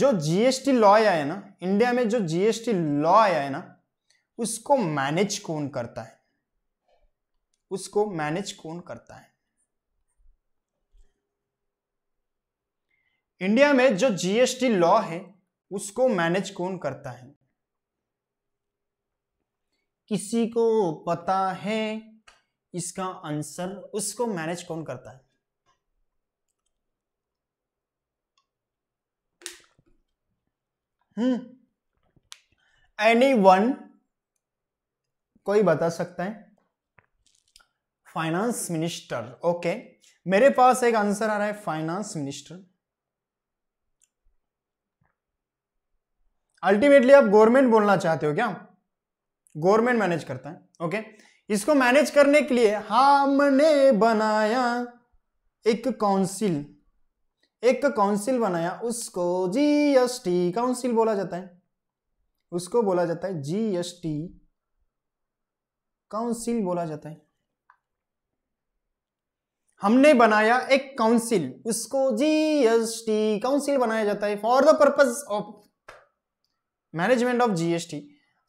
जो जीएसटी लॉ आया है ना इंडिया में जो जीएसटी लॉ आया है ना उसको मैनेज कौन करता है उसको मैनेज कौन करता है इंडिया में जो जीएसटी लॉ है उसको मैनेज कौन करता है किसी को पता है इसका आंसर उसको मैनेज कौन करता है एनी हम्म। वन कोई बता सकता है फाइनेंस मिनिस्टर ओके मेरे पास एक आंसर आ रहा है फाइनेंस मिनिस्टर अल्टीमेटली आप गवर्नमेंट बोलना चाहते हो क्या गवर्नमेंट मैनेज करता है ओके इसको मैनेज करने के लिए हमने बनाया एक काउंसिल एक काउंसिल बनाया उसको जीएसटी काउंसिल बोला जाता है उसको बोला जाता है जीएसटी काउंसिल बोला जाता है हमने बनाया एक काउंसिल उसको जीएसटी काउंसिल बनाया जाता है for the purpose of management of GST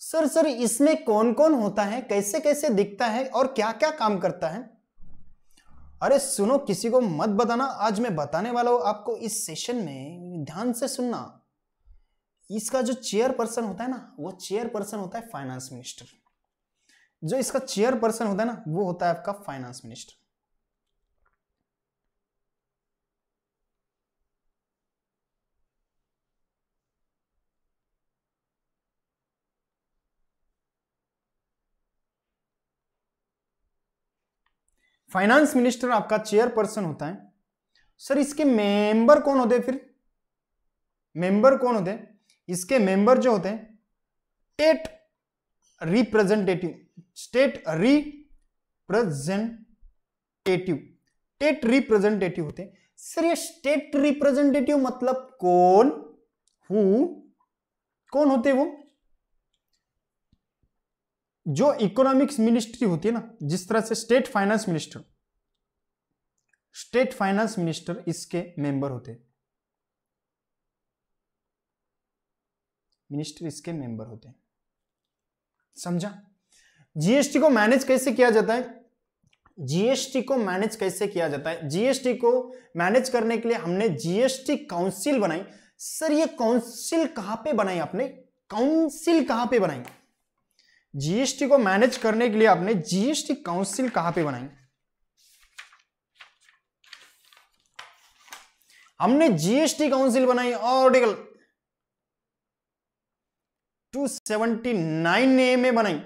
sir sir इसमें कौन कौन होता है कैसे कैसे दिखता है और क्या क्या काम करता है अरे सुनो किसी को मत बताना आज मैं बताने वाला हूं आपको इस सेशन में ध्यान से सुनना इसका जो चेयर पर्सन होता है ना वो चेयर पर्सन होता है फाइनेंस मिनिस्टर जो इसका चेयर पर्सन होता है ना वो होता है आपका फाइनेंस मिनिस्टर फाइनेंस मिनिस्टर आपका चेयरपर्सन होता है सर इसके मेंबर कौन होते फिर मेंबर कौन होते इसके मेंबर जो होते हैं state representative state representative state representative होते सर ये स्टेट रिप्रेजेंटेटिव मतलब कौन हु कौन होते वो जो इकोनॉमिक्स मिनिस्ट्री होती है ना जिस तरह से state finance minister state finance minister इसके मेंबर होते हैं मिनिस्टर इसके मेंबर होते हैं समझा जीएसटी को मैनेज कैसे किया जाता है जीएसटी को मैनेज कैसे किया जाता है जीएसटी को मैनेज करने के लिए हमने जीएसटी काउंसिल बनाई सर ये काउंसिल कहां पे बनाई आपने काउंसिल कहां पे बनाई जीएसटी को मैनेज करने के लिए आपने जीएसटी काउंसिल कहां पे बनाई हमने जीएसटी काउंसिल बनाई आर्टिकल 279 ए में बनाई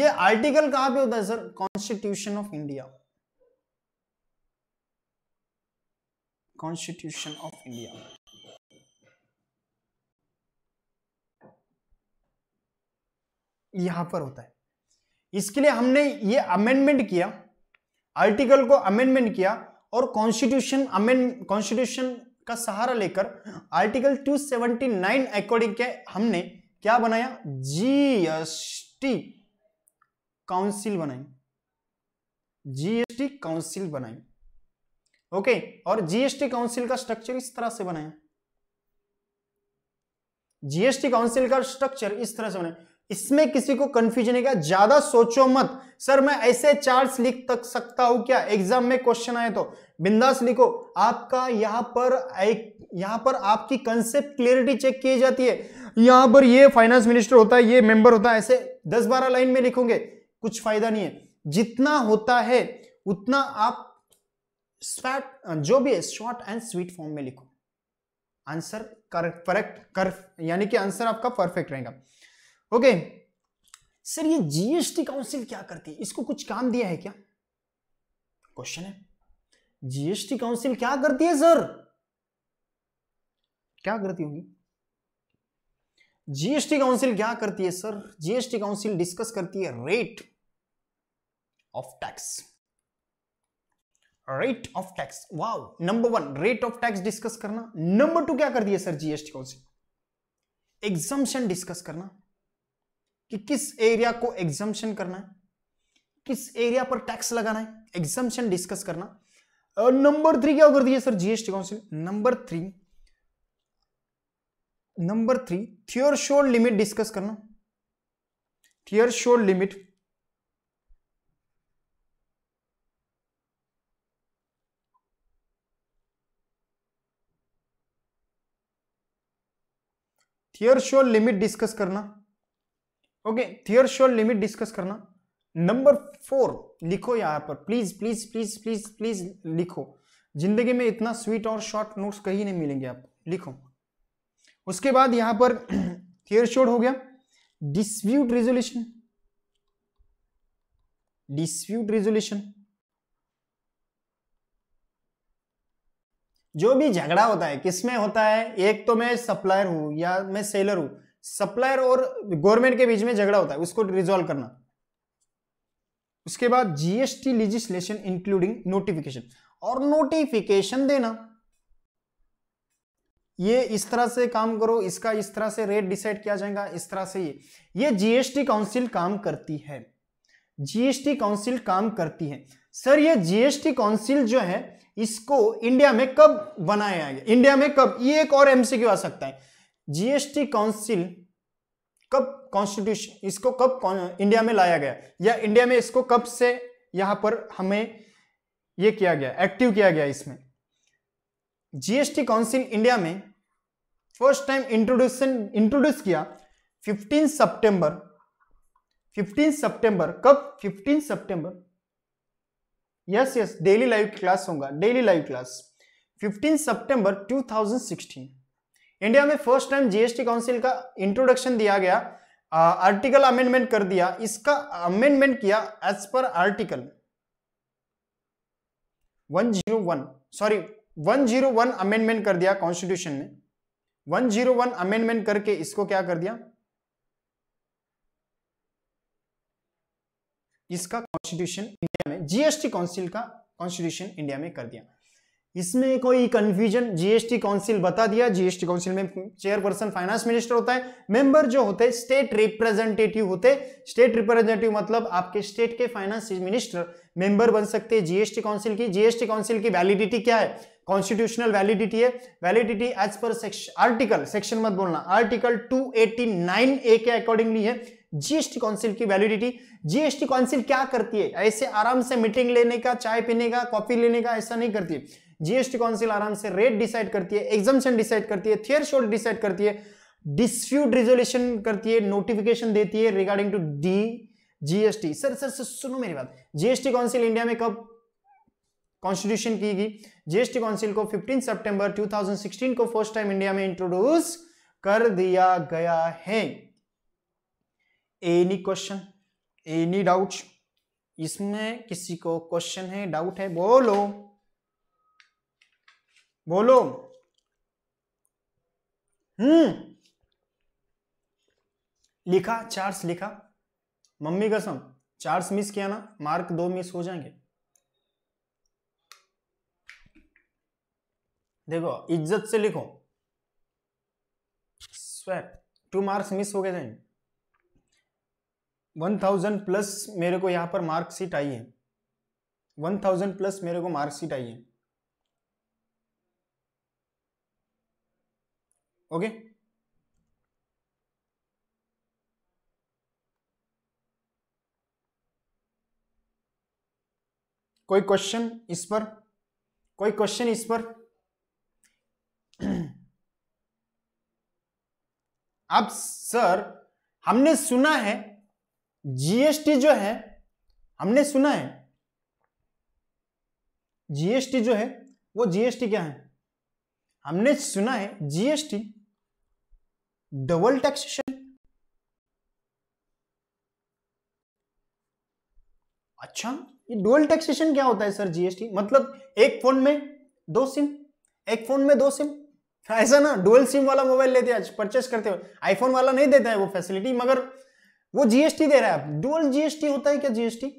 ये आर्टिकल कहां पे होता है sir constitution of India constitution of India यहां पर होता है इसके लिए हमने ये अमेंडमेंट किया आर्टिकल को अमेंडमेंट किया और कॉन्स्टिट्यूशन अमेंड कॉन्स्टिट्यूशन का सहारा लेकर आर्टिकल 279 अकॉर्डिंग के हमने क्या बनाया जीएसटी काउंसिल बनाई जीएसटी काउंसिल बनाई ओके और जीएसटी काउंसिल का स्ट्रक्चर इस तरह से बनाया जीएसटी काउंसिल का स्ट्रक्चर इस तरह से बनाया इसमें किसी को कंफ्यूजन है ज्यादा सोचो मत सर मैं ऐसे चार्ट लिख तक सकता हूं क्या एग्जाम में क्वेश्चन आए तो बिंदास लिखो आपका यहां पर एक यहां पर आपकी कंसेप्ट क्लियरिटी चेक की जाती है यहां पर ये फाइनेंस मिनिस्टर होता है ये मेंबर होता है ऐसे दस बारह लाइन में लिखोगे कुछ फायदा नहीं है जितना होता है उतना आप स्वैट जो भी है शॉर्ट एंड स्वीट फॉर्म में लिखो आंसर करेक्ट कर, यानी कि आंसर आपका परफेक्ट रहेगा ओके सर ये जीएसटी काउंसिल क्या करती है इसको कुछ काम दिया है क्या क्वेश्चन है जीएसटी काउंसिल क्या करती है सर क्या करती होगी जीएसटी काउंसिल क्या करती है सर जीएसटी काउंसिल डिस्कस करती है rate of tax rate of tax wow number one rate of tax discuss करना नंबर टू क्या करती है sir GST council exemption discuss करना कि किस एरिया को एग्जम्पन करना है किस एरिया पर टैक्स लगाना है एग्जम्पन डिस्कस करना नंबर थ्री क्या कर दिया sir GST council number three number three threshold limit discuss करना threshold limit threshold limit discuss करना okay threshold limit discuss करना नंबर फोर लिखो यहां पर please please please please please लिखो जिंदगी में इतना स्वीट और शॉर्ट नोट्स कहीं नहीं मिलेंगे आपको लिखो उसके बाद यहां पर थियर शोर हो गया डिस्प्यूट रेजोल्यूशन डिस्प्यूट रेजोल्यूशन जो भी झगड़ा होता है किसमें होता है एक तो मैं सप्लायर हूं या मैं सेलर हूं सप्लायर और गवर्नमेंट के बीच में झगड़ा होता है उसको रिजॉल्व करना उसके बाद जीएसटी लेजिस्लेशन इंक्लूडिंग नोटिफिकेशन और नोटिफिकेशन देना ये इस तरह से काम करो इसका इस तरह से रेट डिसाइड किया जाएगा इस तरह से ये ये जीएसटी काउंसिल काम करती है जीएसटी काउंसिल काम करती है सर ये जीएसटी काउंसिल जो है इसको इंडिया में कब बनाया गया इंडिया में कब ये एक और एमसीक्यू आ सकता है जीएसटी काउंसिल कब कॉन्स्टिट्यूशन इसको कब इंडिया में लाया गया या इंडिया में इसको कब से यहां पर हमें यह किया गया एक्टिव किया गया इसमें जीएसटी काउंसिल इंडिया में फर्स्ट टाइम इंट्रोड्यूशन इंट्रोड्यूस किया 15 सितंबर 15 सितंबर कब 15 सितंबर yes yes daily live class होगा डेली लाइव क्लास 15 सितंबर 2016 इंडिया में फर्स्ट टाइम जीएसटी काउंसिल का इंट्रोडक्शन दिया गया आर्टिकल अमेंडमेंट कर दिया इसका अमेंडमेंट किया as per article 101 sorry 101 amendment कर दिया कॉन्स्टिट्यूशन ने 101 अमेंडमेंट करके इसको क्या कर दिया इसका कॉन्स्टिट्यूशन इंडिया में जीएसटी काउंसिल का कॉन्स्टिट्यूशन इंडिया में कर दिया इसमें कोई कंफ्यूजन जीएसटी काउंसिल बता दिया जीएसटी काउंसिल में चेयरपर्सन फाइनेंस मिनिस्टर होता है मेंबर जो होते हैं स्टेट रिप्रेजेंटेटिव होते स्टेट रिप्रेजेंटेटिव मतलब आपके स्टेट के फाइनेंस मिनिस्टर मेंबर बन सकते हैं जीएसटी काउंसिल की जीएसटी काउंसिल की वैलिडिटी क्या है कॉन्स्टिट्यूशनल वैलिडिटी है validity as per article section मत बोलना आर्टिकल टू ए के अकॉर्डिंगली है जीएसटी काउंसिल की वैलिडिटी जीएसटी काउंसिल क्या करती है ऐसे आराम से मीटिंग लेने का चाय पीने का कॉफी लेने का ऐसा नहीं करती है जीएसटी काउंसिल आराम से रेट डिसाइड करती है एग्जामेशन डिसाइड करती है थियर शोल्ड डिसाइड करती है डिस्प्यूट रिजोल्यूशन करती है नोटिफिकेशन देती है regarding to the GST sir sir sir सुनो मेरी बात जीएसटी काउंसिल इंडिया में कब कॉन्स्टिट्यूशन की गई जीएसटी काउंसिल को 15 सितंबर 2016 को फर्स्ट टाइम इंडिया में इंट्रोड्यूस कर दिया गया है एनी क्वेश्चन एनी डाउट इसमें किसी को क्वेश्चन है डाउट है बोलो बोलो हम्म लिखा चार्स लिखा मम्मी कसम चार्स मिस किया ना मार्क दो मिस हो जाएंगे देखो इज्जत से लिखो स्वेप टू मार्क्स मिस हो गए जाएंगे वन थाउजेंड प्लस मेरे को यहाँ पर मार्कशीट आई है वन थाउजेंड प्लस मेरे को मार्कशीट आई है ओके कोई क्वेश्चन इस पर कोई क्वेश्चन इस पर अब सर हमने सुना है जीएसटी जो है हमने सुना है जीएसटी जो है वो जीएसटी क्या है हमने सुना है जीएसटी डबल टैक्सेशन अच्छा ये डुअल टैक्सेशन क्या होता है सर जीएसटी मतलब एक फोन में दो सिम एक फोन में दो सिम ऐसा ना डुअल सिम वाला मोबाइल लेते हैं परचेस करते हो आईफोन वाला नहीं देता है वो फैसिलिटी मगर वो जीएसटी दे रहा है डुअल जीएसटी होता है क्या जीएसटी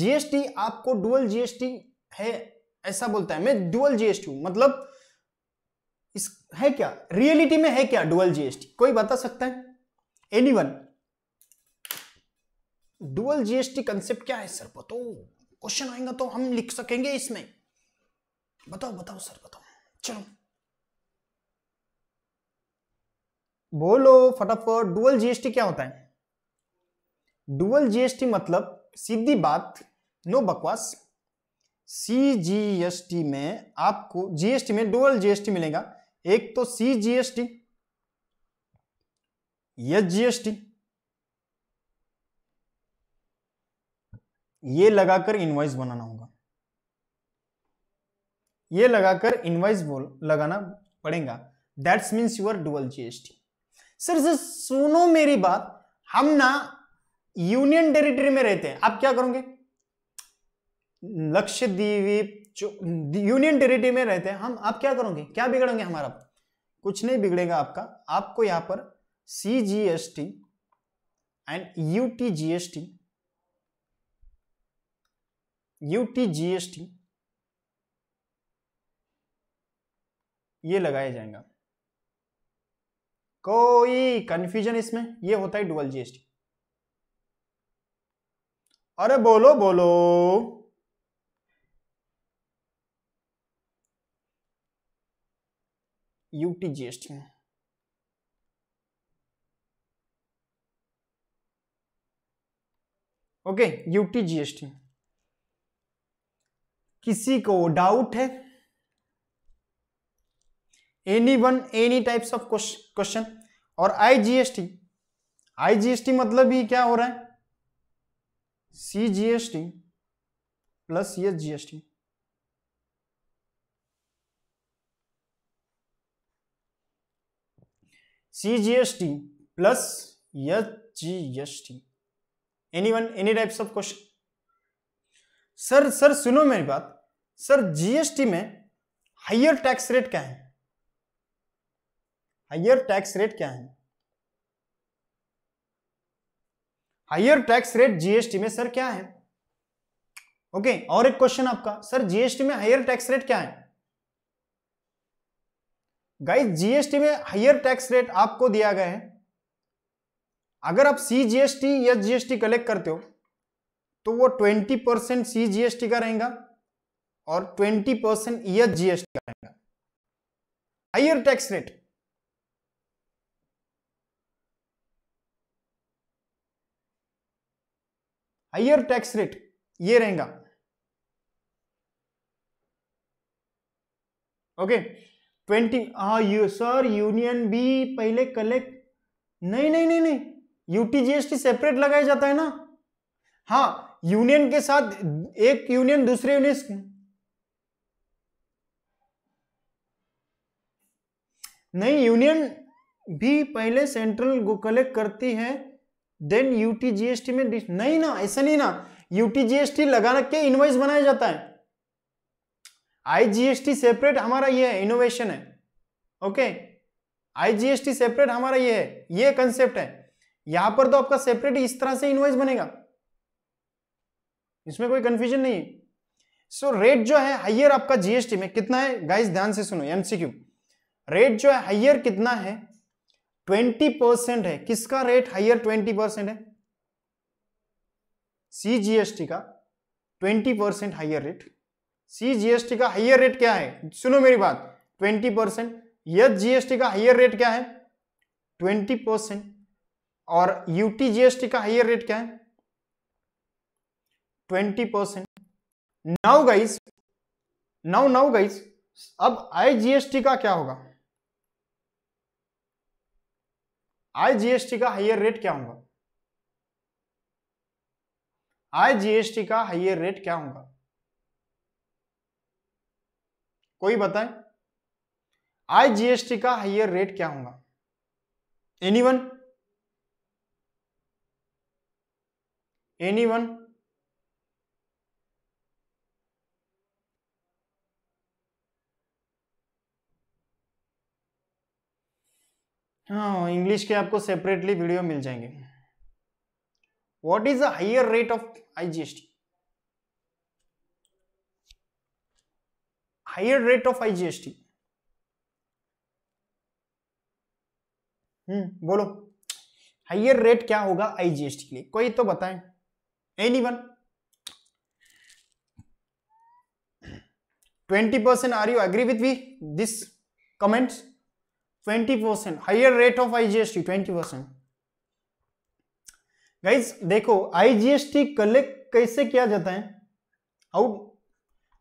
जीएसटी आपको डुअल जीएसटी है ऐसा बोलता है मैं डुअल जीएसटी हूं मतलब इस है क्या रियलिटी में है क्या डुअल जीएसटी कोई बता सकता है any one dual GST concept क्या है सर बताओ क्वेश्चन आएगा तो हम लिख सकेंगे इसमें बताओ बताओ सर बताओ चलो बोलो फटाफट डुअल जीएसटी क्या होता है डुअल जीएसटी मतलब सीधी बात नो बकवास सी जी एस टी में आपको जीएसटी में डुअल जीएसटी मिलेगा एक तो सी जीएसटी एस टी ये लगाकर इनवाइस बनाना होगा ये लगाकर बोल लगाना पड़ेगा that's means your dual GST sir sir सुनो मेरी बात हम ना यूनियन टेरिटरी में रहते हैं आप क्या करोगे लक्षद्वीप जो यूनियन टेरिटरी में रहते हैं हम आप क्या करोगे क्या बिगड़ेंगे हमारा कुछ नहीं बिगड़ेगा आपका आपको यहां पर C G S T and U T G S T U T G S T ये लगाया जाएगा कोई कंफ्यूजन इसमें ये होता है डुअल जीएसटी अरे बोलो बोलो यूटी जीएसटी में ओके यूटी जीएसटी किसी को डाउट है any one any types of question और आईजीएसटी आईजीएसटी मतलब ही क्या हो रहा है C GST plus S GST C G S T plus H G S T any one any types of question sir sir सुनो मेरी बात सर जीएसटी में हाइयर टैक्स रेट क्या है हाइयर टैक्स रेट क्या है हाइयर टैक्स रेट जीएसटी में sir क्या है ओके okay, और एक क्वेश्चन आपका सर जीएसटी में हायर टैक्स रेट क्या है गाइस जीएसटी में हायर टैक्स रेट आपको दिया गया है अगर आप सी जीएसटी या जीएसटी कलेक्ट करते हो तो वो 20 परसेंट सी जीएसटी का रहेगा और 20 परसेंट ईयर जीएसटी का रहेगा higher tax rate higher tax rate ये रहेगा ओके okay. ट्वेंटी हाँ यू सर यूनियन भी पहले कलेक्ट नहीं नहीं नहीं नहीं यूटी जीएसटी सेपरेट लगाया जाता है ना हाँ यूनियन के साथ एक यूनियन दूसरे यूनियन नहीं यूनियन भी पहले सेंट्रल को कलेक्ट करती है देन यूटी जीएसटी में नहीं ना ऐसा नहीं ना यूटी जीएसटी लगाना के इनवाइस बनाया जाता है आईजीएसटी सेपरेट हमारा ये है इनोवेशन है ओके आईजीएसटी सेपरेट हमारा ये है ये कंसेप्ट है यहां पर तो आपका सेपरेट इस तरह से इनवॉइस बनेगा इसमें कोई कंफ्यूजन नहीं है सो so, रेट जो है हाइयर आपका जीएसटी में कितना है गाइस ध्यान से सुनो एमसीक्यू रेट जो है हाइयर कितना है ट्वेंटी परसेंट है किसका रेट हाइयर ट्वेंटी परसेंट है जीएसटी का twenty percent higher rate C GST का हाइयर रेट क्या है सुनो मेरी बात ट्वेंटी परसेंट यस जीएसटी का हाइयर रेट क्या है ट्वेंटी परसेंट और यूटी जीएसटी का हाइयर रेट क्या है twenty percent now guys now now guys अब आईजीएसटी का क्या होगा आईजीएसटी का हाइयर रेट क्या होगा आईजीएसटी का हाइयर रेट क्या होगा कोई बताए आई जीएसटी का हाइयर रेट क्या होगा एनीवन एनीवन हाँ इंग्लिश के आपको सेपरेटली वीडियो मिल जाएंगे what is the higher rate of IGST higher rate of IGST. Hmm बोलो हाइयर रेट क्या होगा आईजीएसटी के लिए कोई तो बताएं any one twenty percent are you agree with we this comments twenty percent higher rate of IGST twenty percent guys देखो IGST collect कैसे किया जाता है हाउ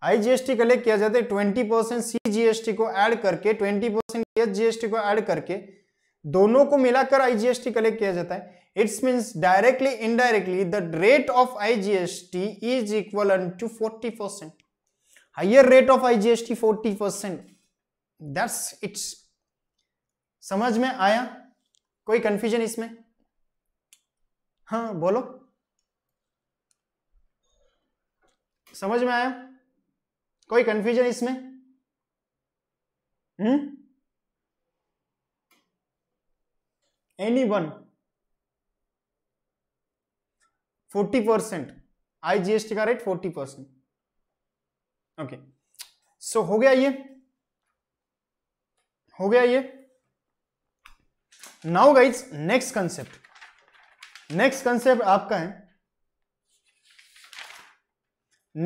आईजीएसटी कलेक्ट किया जाता है ट्वेंटी परसेंट सीजीएसटी को ऐड करके ट्वेंटी परसेंट एसजीएसटी को ऐड करके दोनों को मिलाकर आईजीएसटी कलेक्ट किया जाता है it's means directly indirectly the rate of IGST is equal to forty percent higher rate of IGST forty percent that's it's समझ में आया कोई कंफ्यूजन इसमें हाँ बोलो समझ में आया कोई कंफ्यूजन इसमें hmm any one forty percent I T का rate forty percent okay so हो गया ये हो गया ये now guys next concept next concept आपका है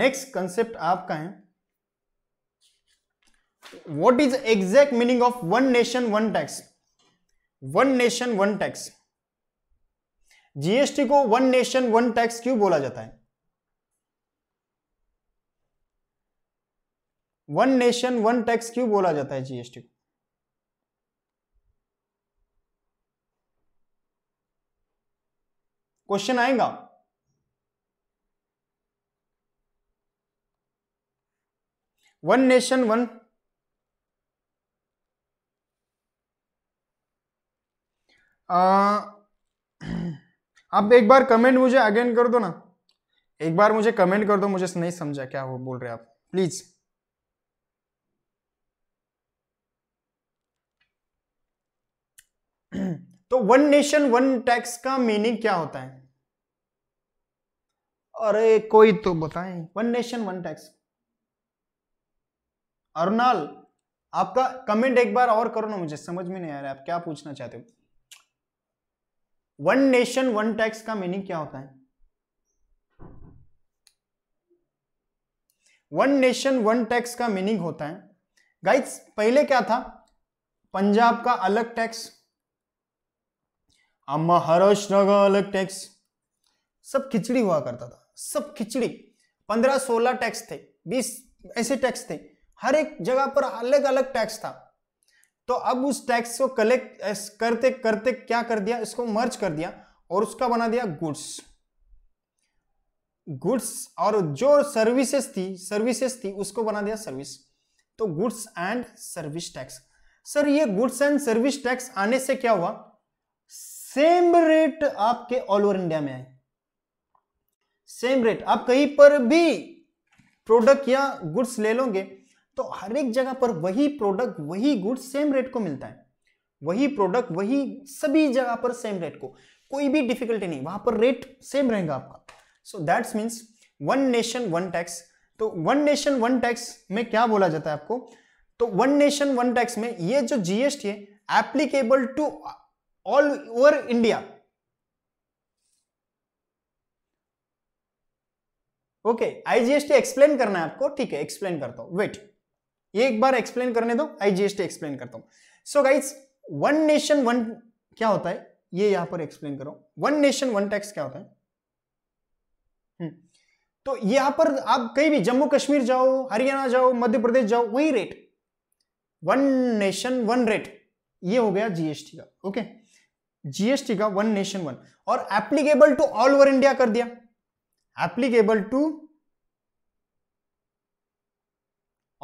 नेक्स्ट कंसेप्ट आपका है what is exact meaning of one nation one tax one nation one tax GST को वन नेशन वन टैक्स क्यों बोला जाता है वन नेशन वन टैक्स क्यों बोला जाता है जीएसटी को क्वेश्चन आएगा वन नेशन वन आप एक बार कमेंट मुझे अगेन कर दो ना एक बार मुझे कमेंट कर दो मुझे नहीं समझा क्या वो बोल रहे आप प्लीज तो वन नेशन वन टैक्स का मीनिंग क्या होता है अरे कोई तो बताए वन नेशन वन टैक्स अरुणाल आपका कमेंट एक बार और करो ना मुझे समझ में नहीं आ रहा है आप क्या पूछना चाहते हो वन नेशन वन टैक्स का मीनिंग क्या होता है वन नेशन वन टैक्स का मीनिंग होता है गाइस पहले क्या था पंजाब का अलग टैक्स अम्मा महाराष्ट्र का अलग टैक्स सब खिचड़ी हुआ करता था सब खिचड़ी पंद्रह सोलह टैक्स थे बीस ऐसे टैक्स थे हर एक जगह पर अलग अलग टैक्स था तो अब उस टैक्स को कलेक्ट करते करते क्या कर दिया इसको मर्ज कर दिया और उसका बना दिया गुड्स गुड्स और जो सर्विसेज थी सर्विसेज थी उसको बना दिया सर्विस तो goods and service tax sir ये गुड्स एंड सर्विस टैक्स आने से क्या हुआ सेम रेट आपके ऑल ओवर इंडिया में आए सेम रेट आप कहीं पर भी प्रोडक्ट या गुड्स ले लोगे तो हर एक जगह पर वही प्रोडक्ट वही गुड सेम रेट को मिलता है वही प्रोडक्ट वही सभी जगह पर सेम रेट को कोई भी डिफिकल्टी नहीं वहां पर रेट सेम रहेगा आपका so that's means one nation one tax तो वन नेशन वन टैक्स में क्या बोला जाता है आपको तो वन नेशन वन टैक्स में ये जो जीएसटी है applicable to all over India okay IGST explain करना है आपको ठीक है एक्सप्लेन करता हूं वेट ये एक बार एक्सप्लेन करने दो आईजीएसटी एक्सप्लेन करता हूं so guys one nation one क्या होता है ये यहां पर एक्सप्लेन करो वन नेशन वन टैक्स क्या होता है हम्म। तो यहां पर आप कहीं भी जम्मू कश्मीर जाओ हरियाणा जाओ मध्य प्रदेश जाओ वही rate one nation one rate ये हो गया जीएसटी का ओके जीएसटी का वन नेशन वन और applicable to all over India कर दिया applicable to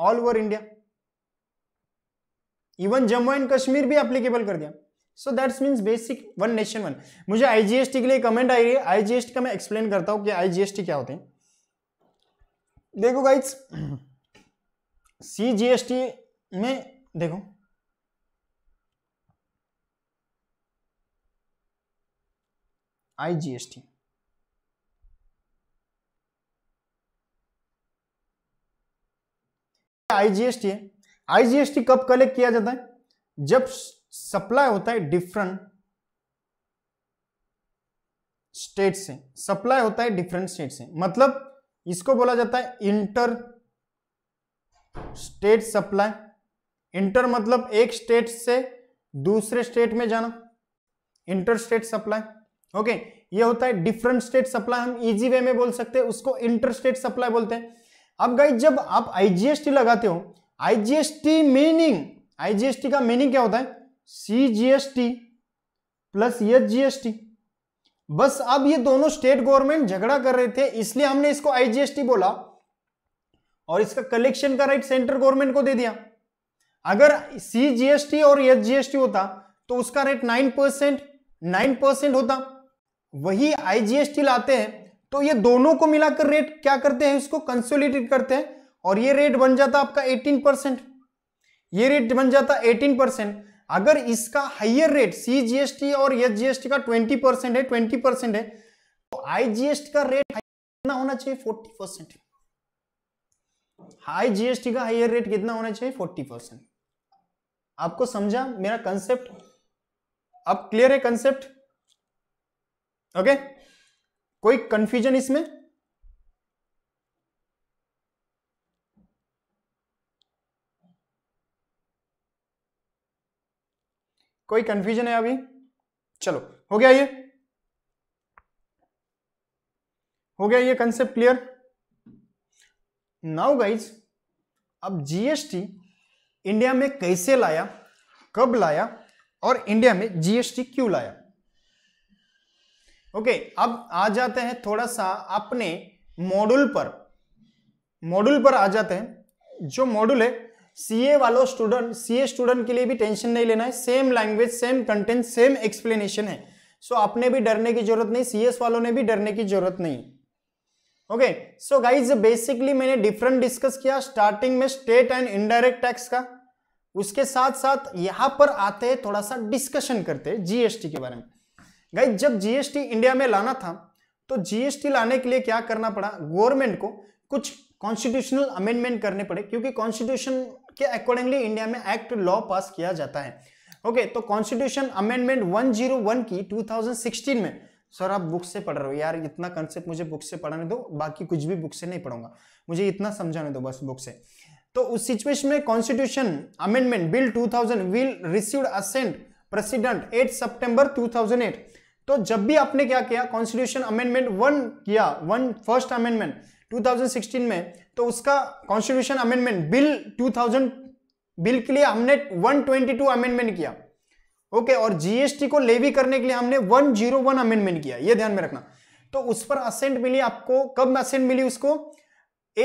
all over India even Jammu and Kashmir भी एप्लीकेबल कर दिया so that's means basic one nation one मुझे आईजीएसटी के लिए कमेंट आई रही है आईजीएसटी का मैं एक्सप्लेन करता हूं कि आईजीएसटी क्या होते हैं देखो गाइड्स सीजीएसटी में देखो आईजीएसटी आईजीएसटी है आईजीएसटी कब कलेक्ट किया जाता है जब सप्लाई होता है डिफरेंट स्टेट से सप्लाई होता है डिफरेंट स्टेट से मतलब इसको बोला जाता है इंटर स्टेट सप्लाई इंटर मतलब एक स्टेट से दूसरे स्टेट में जाना इंटर स्टेट सप्लाई ओके ये होता है डिफरेंट स्टेट सप्लाई हम इजी वे में बोल सकते हैं उसको इंटर स्टेट सप्लाई बोलते हैं अब गाइज जब आप आईजीएसटी लगाते हो आईजीएसटी मीनिंग आईजीएसटी का मीनिंग क्या होता है C G S T plus H G S T बस अब ये दोनों स्टेट गवर्नमेंट झगड़ा कर रहे थे इसलिए हमने इसको आईजीएसटी बोला और इसका कलेक्शन का राइट सेंट्रल गवर्नमेंट को दे दिया अगर सी जी एस टी और एच जी एस टी होता तो उसका rate nine percent nine percent होता वही आईजीएसटी लाते हैं तो ये दोनों को मिलाकर रेट क्या करते हैं इसको कंसोलिडेट करते हैं और ये रेट बन जाता आपका 18 परसेंट ये रेट बन जाता 18 परसेंट अगर इसका higher rate C G S T और एच जी एस टी का 20 परसेंट है 20 परसेंट है तो आई जी एस टी का रेट कितना होना चाहिए 40 परसेंट हाई टी का हाइयर रेट कितना होना चाहिए 40 परसेंट आपको समझा मेरा कंसेप्ट अब क्लियर है कंसेप्ट ओके okay? कोई कंफ्यूजन इसमें कोई कंफ्यूजन है अभी चलो हो गया ये हो गया ये कंसेप्ट क्लियर नाउ गाइज अब जीएसटी इंडिया में कैसे लाया कब लाया और इंडिया में जीएसटी क्यों लाया ओके अब आ जाते हैं थोड़ा सा अपने मॉड्यूल पर मॉड्यूल पर आ जाते हैं जो मॉड्यूल है सीए वालों स्टूडेंट सीए स्टूडेंट के लिए भी टेंशन नहीं लेना है same language same content same explanation है सो so, आपने भी डरने की जरूरत नहीं सीएस वालों ने भी डरने की जरूरत नहीं ओके सो गाइज बेसिकली मैंने डिफरेंट डिस्कस किया स्टार्टिंग में स्टेट एंड इनडायरेक्ट टैक्स का उसके साथ साथ यहां पर आते हैं थोड़ा सा डिस्कशन करते हैं जीएसटी के बारे में गाइज जब जीएसटी इंडिया में लाना था तो जीएसटी लाने के लिए क्या करना पड़ा गवर्नमेंट को कुछ कॉन्स्टिट्यूशनल अमेंडमेंट करने पड़े क्योंकि कॉन्स्टिट्यूशन के अकॉर्डिंगली इंडिया में एक्ट लॉ पास किया जाता है ओके okay, तो कॉन्स्टिट्यूशन अमेंडमेंट 101 की 2016 में सर आप बुक से पढ़ रहे हो यार इतना कंसेप्ट मुझे बुक से पढ़ाने दो बाकी कुछ भी बुक से नहीं पढ़ूंगा मुझे इतना समझाने दो बस बुक से तो उस सिचुएशन में constitution amendment bill 2000 will received assent president 8 सितंबर 2008 तो जब भी आपने क्या किया कॉन्स्टिट्यूशन अमेंडमेंट वन किया वन फर्स्ट अमेंडमेंट 2016 में तो उसका कॉन्स्टिट्यूशन अमेंडमेंट बिल 2000 बिल के लिए हमने 122 अमेंडमेंट किया ओके और जीएसटी को लेवी करने के लिए हमने 101 अमेंडमेंट किया ये ध्यान में रखना तो उस पर असेंट मिली आपको कब असेंट मिली उसको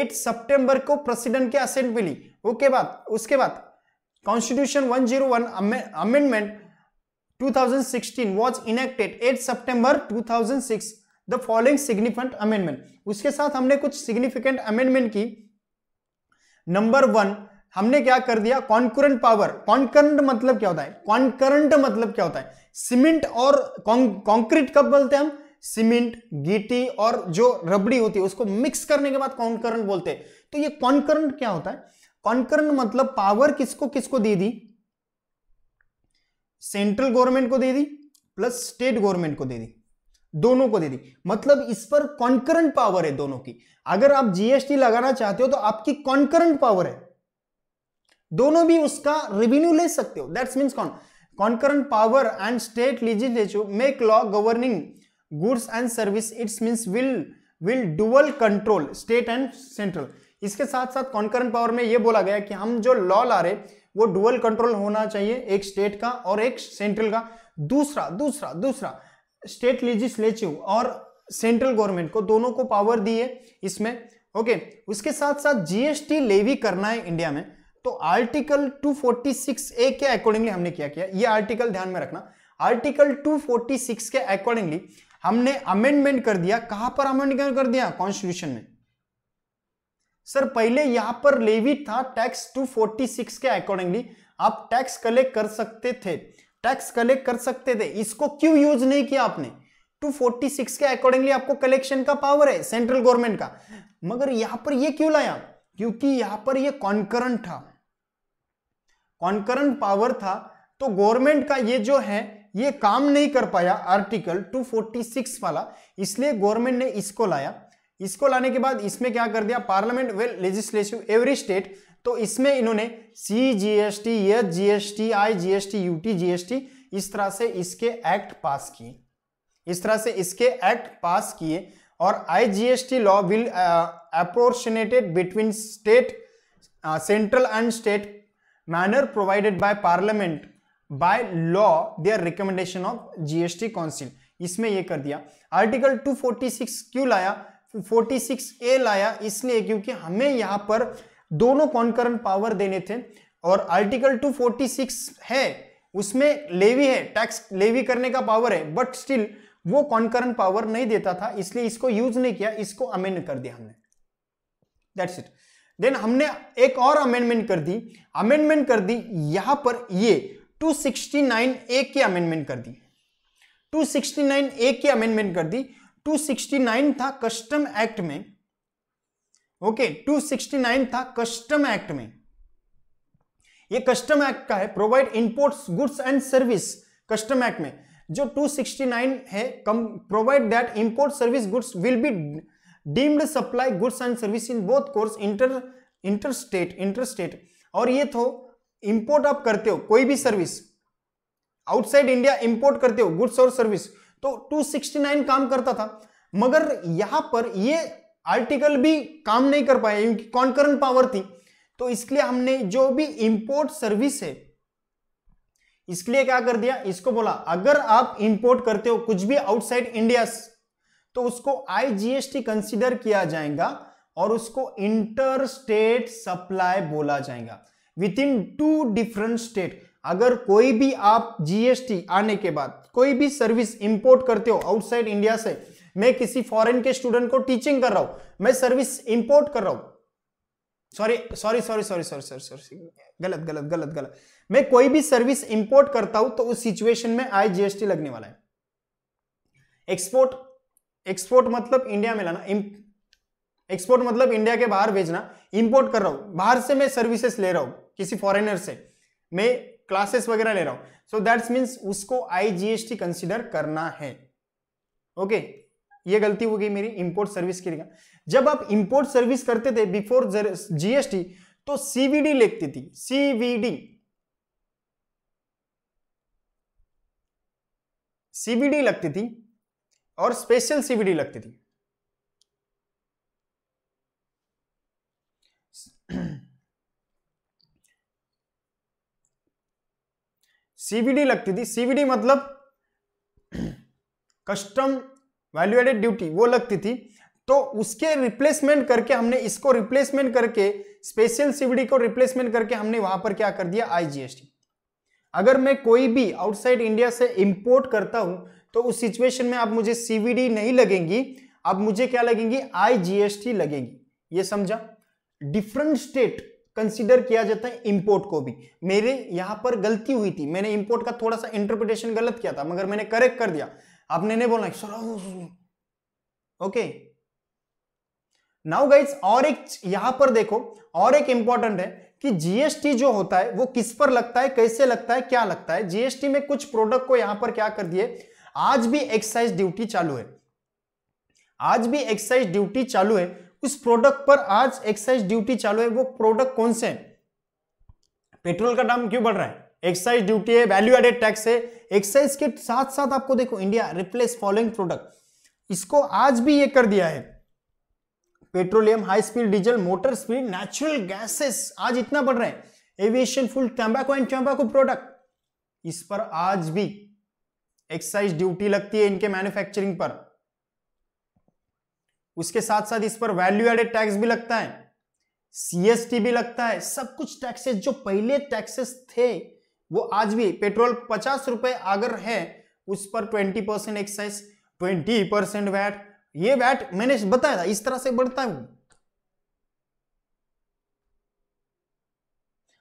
8 सितंबर को प्रेसिडेंट के असेंट मिली ओके बाद उसके बाद constitution 101 amendment 2016 was enacted 8 September 2006 the following significant amendment उसके साथ हमने कुछ significant amendment की number वन हमने क्या कर दिया concurrent power concurrent मतलब क्या होता है concurrent मतलब क्या होता है cement और concrete कब बोलते हैं हम सीमेंट गिटी और जो रबड़ी होती है उसको मिक्स करने के बाद कॉन्करेंट बोलते हैं तो ये कॉन्करेंट क्या होता है कॉन्करेंट मतलब पावर किसको किसको दे दी सेंट्रल गवर्नमेंट को दे दी प्लस स्टेट गवर्नमेंट को दे दी दोनों को दे दी मतलब इस पर कॉन्करेंट पावर है दोनों की अगर आप जीएसटी लगाना चाहते हो तो आपकी कॉन्करेंट पावर है दोनों भी उसका रेवेन्यू ले सकते हो दैट्स मीन कौन concurrent power and state legislature make law governing goods and service it's mean will will dual control state and central इसके साथ साथ कॉन्करेंट पावर में यह बोला गया कि हम जो लॉ ला रहे वो डुअल कंट्रोल होना चाहिए एक स्टेट का और एक सेंट्रल का दूसरा दूसरा दूसरा स्टेट लेजिस्लेटिव और सेंट्रल गवर्नमेंट को दोनों को पावर दी है इसमें ओके उसके साथ साथ जीएसटी लेवी करना है इंडिया में तो आर्टिकल 246 ए के अकॉर्डिंगली हमने क्या किया ये आर्टिकल ध्यान में रखना आर्टिकल 246 के अकॉर्डिंगली हमने अमेंडमेंट कर दिया कहां पर अमेंडमेंट कर दिया कॉन्स्टिट्यूशन में सर पहले यहां पर लेवी था टैक्स 246 के अकॉर्डिंगली आप टैक्स कलेक्ट कर सकते थे टैक्स कलेक्ट कर सकते थे इसको क्यों यूज नहीं किया आपने 246 के अकॉर्डिंगली आपको कलेक्शन का पावर है सेंट्रल गवर्नमेंट का मगर यहां पर ये क्यों लाया क्योंकि यहां पर ये कॉन्करंट था कॉन्करंट पावर था तो गवर्नमेंट का ये जो है ये काम नहीं कर पाया आर्टिकल 246 वाला इसलिए गवर्नमेंट ने इसको लाया इसको लाने के बाद इसमें क्या कर दिया parliament well legislative every state तो इसमें इन्होंने C G S T H G S T I G S T T U G S T इस तरह से इसके एक्ट पास किए इस तरह से इसके एक्ट पास किए और I G S T law will apportioned between state central and state manner provided by parliament by law there recommendation of G S T council इसमें यह कर दिया आर्टिकल टू फोर्टी सिक्स क्यों लाया forty लाया इसलिए क्योंकि हमें यहां पर दोनों कॉन्करन पावर देने थे और आर्टिकल 246 है उसमें लेवी है टैक्स लेवी करने का पावर है बट स्टिल वो कॉन्करन पावर नहीं देता था इसलिए इसको यूज नहीं किया इसको अमेंड कर दिया हमने दैट्स इट देन हमने एक और अमेंडमेंट कर दी अमेंडमेंट कर दी यहां पर ये 269 ए की अमेंडमेंट कर दी 269 ए की अमेंडमेंट कर दी 269 था कस्टम एक्ट में ओके okay, 269 था कस्टम एक्ट में ये कस्टम एक्ट का है provide imports goods and service custom act में जो 269 है कम provide that import service goods will be deemed supply goods and service in both course inter inter inter interstate और ये तो इंपोर्ट आप करते हो कोई भी सर्विस आउटसाइड इंडिया इंपोर्ट करते हो गुड्स और सर्विस तो 269 काम करता था मगर यहां पर ये आर्टिकल भी काम नहीं कर पाया क्योंकि कॉन्करन पावर थी तो इसलिए हमने जो भी इंपोर्ट सर्विस है इसलिए क्या कर दिया इसको बोला अगर आप इंपोर्ट करते हो कुछ भी आउटसाइड इंडिया तो उसको आईजीएसटी कंसीडर किया जाएगा और उसको इंटर स्टेट सप्लाई बोला जाएगा within two different state अगर कोई भी आप जीएसटी आने के बाद कोई भी सर्विस इंपोर्ट करते हो आउटसाइड इंडिया से मैं किसी फॉरेन के स्टूडेंट को टीचिंग कर रहा हूं मैं सर्विस इंपोर्ट कर रहा हूं sorry sorry sorry sorry sorry sorry sorry गलत गलत गलत गलत मैं कोई भी सर्विस इंपोर्ट करता हूं तो उस सिचुएशन में आई जीएसटी लगने वाला है एक्सपोर्ट एक्सपोर्ट मतलब इंडिया में लाना एक्सपोर्ट मतलब इंडिया के बाहर भेजना इंपोर्ट कर रहा हूं बाहर से मैं सर्विसेस ले रहा हूं किसी फॉरेनर से मैं क्लासेस वगैरह ले रहा हूं सो दैट्स मीन्स उसको आईजीएसटी कंसिडर करना है ओके okay, ये गलती हो गई मेरी इंपोर्ट सर्विस के लिए जब आप इंपोर्ट सर्विस करते थे बिफोर जीएसटी तो सीवीडी लिखती थी सीवीडी सीवीडी लगती थी और स्पेशल सीवीडी लगती थी सीवीडी लगती थी सीवीडी मतलब कस्टम वैल्यू एडेड ड्यूटी वो लगती थी तो उसके रिप्लेसमेंट करके हमने इसको रिप्लेसमेंट करके स्पेशल सीवीडी को रिप्लेसमेंट करके हमने वहां पर क्या कर दिया आईजीएसटी अगर मैं कोई भी आउटसाइड इंडिया से इंपोर्ट करता हूं तो उस सिचुएशन में आप मुझे सीवीडी नहीं लगेंगी अब मुझे क्या लगेंगी आईजीएसटी लगेगी ये समझा डिफरेंट स्टेट कंसीडर किया जाता है इंपोर्ट को भी मेरे यहाँ पर गलती हुई थी मैंने इंपोर्ट का थोड़ा सा इंटरप्रिटेशन गलत किया था मगर मैंने करेक्ट कर दिया आपने नहीं बोला ओके नाउ गाइड्स और एक यहां पर देखो और एक इंपॉर्टेंट है कि जीएसटी जो होता है वो किस पर लगता है कैसे लगता है क्या लगता है जीएसटी में कुछ प्रोडक्ट को यहां पर क्या कर दिए आज भी एक्साइज ड्यूटी चालू है आज भी एक्साइज ड्यूटी चालू है उस प्रोडक्ट पर आज एक्साइज ड्यूटी चालू है वो प्रोडक्ट कौन से है पेट्रोल का दाम क्यों बढ़ रहा है एक्साइज ड्यूटी है वैल्यू एडेड टैक्स है एक्साइज के साथ साथ आपको देखो इंडिया रिप्लेस फॉलोइंग प्रोडक्ट इसको आज भी ये कर दिया है petroleum high speed diesel motor speed natural gases आज इतना बढ़ रहा है aviation fuel tobacco and tobacco product इस पर आज भी एक्साइज ड्यूटी लगती है इनके मैन्युफैक्चरिंग पर उसके साथ साथ इस पर वैल्यू एडेड टैक्स भी लगता है सीएसटी भी लगता है सब कुछ टैक्सेस जो पहले टैक्सेस थे वो आज भी पेट्रोल पचास रुपए अगर है उस पर twenty percent excise twenty percent VAT ये वैट मैंने बताया था इस तरह से बढ़ता है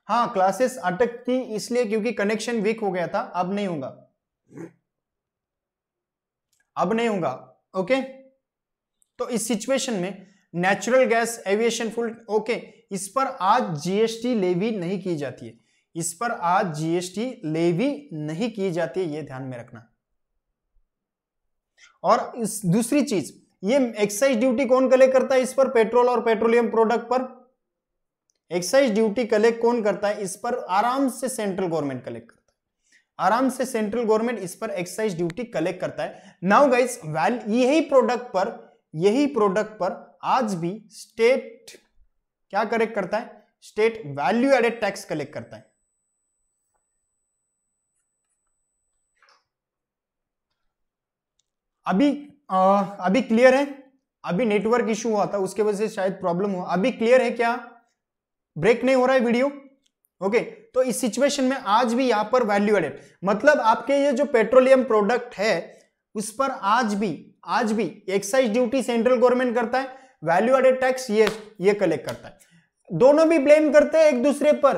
हाँ क्लासेस अटक थी इसलिए क्योंकि कनेक्शन वीक हो गया था अब नहीं होगा अब नहीं होगा ओके तो इस सिचुएशन में natural gas aviation fuel okay इस पर आज जीएसटी लेवी नहीं की जाती है इस पर आज जीएसटी लेवी नहीं की जाती है ये ध्यान में रखना और इस दूसरी चीज ये एक्साइज ड्यूटी कौन कलेक्ट करता है इस पर पेट्रोल और पेट्रोलियम प्रोडक्ट पर एक्साइज ड्यूटी कलेक्ट कौन करता है इस पर आराम से सेंट्रल गवर्नमेंट कलेक्ट करता है आराम से सेंट्रल गवर्नमेंट इस पर एक्साइज ड्यूटी कलेक्ट करता है नाउ गाइस वैल यही प्रोडक्ट पर यही प्रोडक्ट पर आज भी स्टेट क्या कलेक्ट करता है state value added tax collect करता है अभी आ, अभी क्लियर है अभी नेटवर्क इशू हुआ था उसके वजह से शायद प्रॉब्लम हुआ अभी क्लियर है क्या ब्रेक नहीं हो रहा है वीडियो ओके तो इस सिचुएशन में आज भी यहां पर वैल्यू एडेड मतलब आपके ये जो पेट्रोलियम प्रोडक्ट है उस पर आज भी आज भी एक्साइज ड्यूटी सेंट्रल गवर्नमेंट करता है वैल्यू एडेड टैक्स ये ये कलेक्ट करता है दोनों भी ब्लेम करते हैं एक दूसरे पर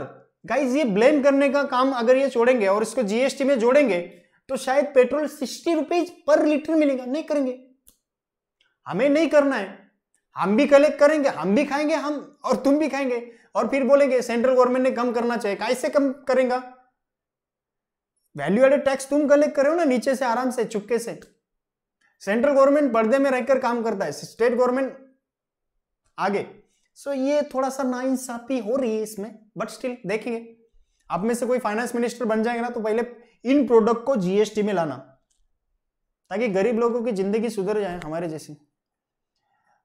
गाइज ये ब्लेम करने का काम अगर ये छोड़ेंगे और इसको जीएसटी में जोड़ेंगे तो शायद petrol sixty rupees per litre मिलेगा नहीं करेंगे हमें नहीं करना है हम भी कलेक्ट करेंगे हम भी खाएंगे हम और तुम भी खाएंगे और फिर बोलेंगे सेंट्रल गवर्नमेंट ने कम करना चाहिए कैसे कम करेगा वैल्यू एडेड टैक्स तुम कलेक्ट कर रहे हो ना नीचे से आराम से चुपके से सेंट्रल गवर्नमेंट पर्दे में रहकर काम करता है स्टेट गवर्नमेंट आगे सो so, ये थोड़ा सा नाइंसाफी हो रही है इसमें बट स्टिल देखेंगे आप में से कोई फाइनेंस मिनिस्टर बन जाएगा ना तो पहले इन प्रोडक्ट को जीएसटी में लाना ताकि गरीब लोगों की जिंदगी सुधर जाए हमारे जैसी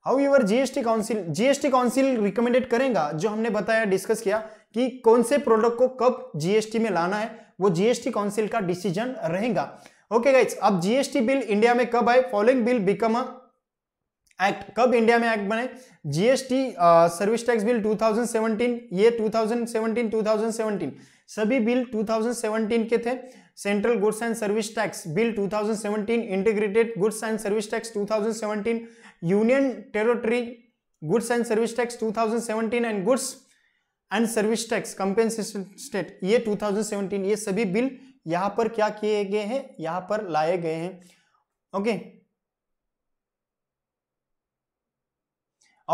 how your GST council GST council recommended करेगा जो हमने बताया डिस्कस किया कि कौन से प्रोडक्ट को कब जीएसटी में लाना है वो जीएसटी काउंसिल का डिसीजन रहेगा ओके गाइज अब जीएसटी बिल इंडिया में कब आए following bill become a act कब इंडिया में एक्ट बने जीएसटी सर्विस टैक्स बिल 2017 ये 2017 2017 सभी बिल 2017 के थे central goods and service tax bill 2017 integrated goods and service tax 2017 union territory goods and service tax 2017 and goods and service tax compensation state ये 2017 ये सभी बिल यहां पर क्या किए गए हैं यहां पर लाए गए हैं ओके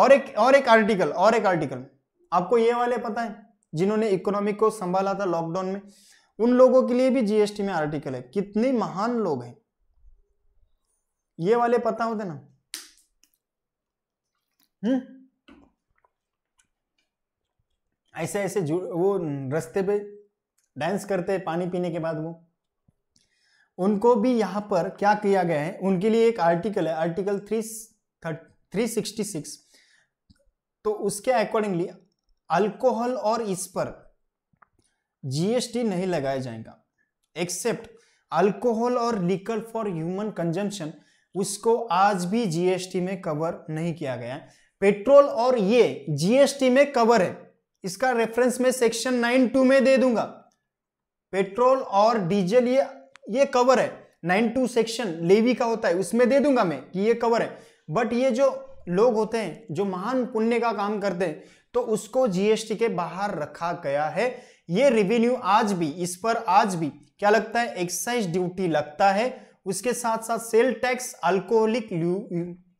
और एक और एक आर्टिकल और एक आर्टिकल आपको ये वाले पता है जिन्होंने इकोनॉमी को संभाला था लॉकडाउन में उन लोगों के लिए भी जीएसटी में आर्टिकल है कितने महान लोग हैं ये वाले पता होते ना हम्म ऐसे ऐसे जुड़ वो रस्ते पे डांस करते हैं पानी पीने के बाद वो उनको भी यहाँ पर क्या किया गया है उनके लिए एक आर्टिकल है article three three sixty six तो उसके अकॉर्डिंगली अल्कोहल और इस पर जीएसटी नहीं लगाया जाएगा एक्सेप्ट अल्कोहल और लिकर फॉर ह्यूमन कंजम्पशन उसको आज भी जीएसटी में कवर नहीं किया गया है पेट्रोल और ये जीएसटी में कवर है इसका रेफरेंस मैं सेक्शन नाइन टू में दे दूंगा पेट्रोल और डीजल ये ये कवर है नाइन टू सेक्शन लेवी का होता है उसमें दे दूंगा मैं कि ये कवर है बट ये जो लोग होते हैं जो महान पुण्य का काम करते हैं तो उसको जीएसटी के बाहर रखा गया है ये रिवेन्यू आज भी इस पर आज भी क्या लगता है एक्साइज ड्यूटी लगता है उसके साथ साथ सेल टैक्स अल्कोहलिक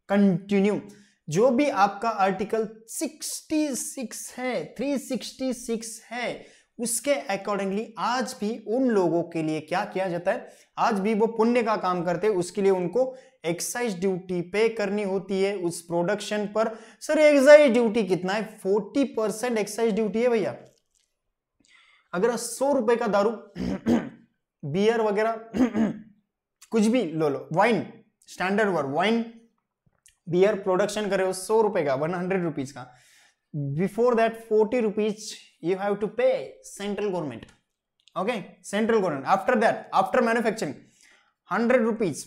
कंटिन्यू जो भी आपका आर्टिकल 66 है 366 है उसके अकॉर्डिंगली आज भी उन लोगों के लिए क्या किया जाता है आज भी वो पुण्य का काम करते हैं उसके लिए उनको एक्साइज ड्यूटी पे करनी होती है उस प्रोडक्शन पर सर एक्साइज ड्यूटी कितना है फोर्टी परसेंट एक्साइज ड्यूटी है भैया अगर सौ रुपए का दारू बियर वगैरह कुछ भी लो लो wine standard wine beer production करे हो सौ रुपए का वन हंड्रेड रुपीज का before that forty rupees you have to pay central government okay central government after that after manufacturing hundred rupees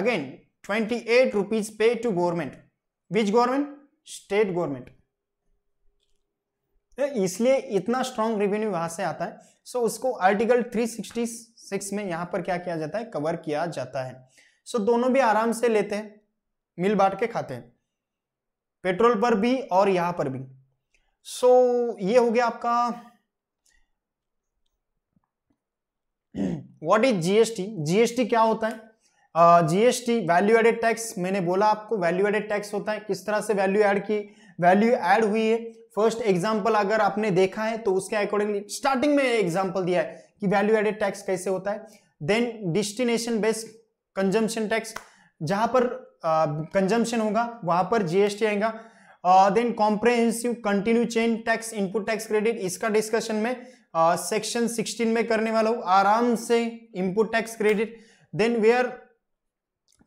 again twenty eight rupees pay to government which government state government इसलिए इतना strong revenue वहां से आता है so so, उसको article 366 में यहां पर क्या किया जाता है कवर किया जाता है सो so, दोनों भी आराम से लेते हैं मिल बांट के खाते हैं पेट्रोल पर भी और यहां पर भी सो so, ये हो गया आपका व्हाट इज जीएसटी जीएसटी क्या होता है जीएसटी वैल्यू एडेड टैक्स मैंने बोला आपको वैल्यू एडेड टैक्स होता है किस तरह से वैल्यू एड की वैल्यू एड हुई है फर्स्ट एग्जाम्पल अगर आपने देखा है तो उसके अकॉर्डिंगली स्टार्टिंग में एग्जाम्पल दिया है कि वैल्यू एडेड टैक्स कैसे होता है then destination based consumption tax जहां पर कंजम्पशन होगा वहां पर जीएसटी आएगा then comprehensive continue chain tax input tax credit इसका डिस्कशन में सेक्शन uh, 16 में करने वाला हूं आराम से input tax credit then where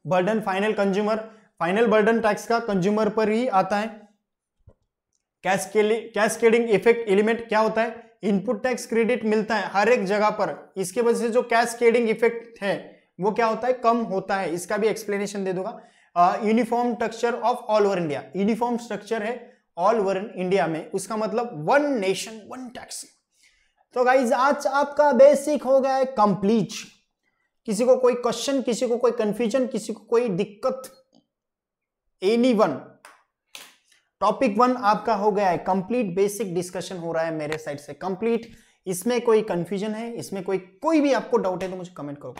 burden final consumer final burden tax का कंज्यूमर पर ही आता है कैस्केडिंग इफेक्ट एलिमेंट क्या होता है इनपुट टैक्स क्रेडिट मिलता है हर एक जगह पर इसके वजह से जो कैस्केडिंग इफेक्ट है वो क्या होता है कम होता है इसका भी एक्सप्लेनेशन दे दूंगा uniform structure of all over India uniform structure है ऑल ओवर इंडिया में उसका मतलब वन नेशन वन टैक्स तो गाइज आज आपका बेसिक हो गया है कंप्लीट किसी को कोई क्वेश्चन किसी को कोई कंफ्यूजन किसी को कोई दिक्कत एनी वन टॉपिक वन आपका हो गया है कंप्लीट बेसिक डिस्कशन हो रहा है मेरे साइड से कंप्लीट इसमें कोई कंफ्यूजन है इसमें कोई कोई भी आपको डाउट है तो मुझे कमेंट करो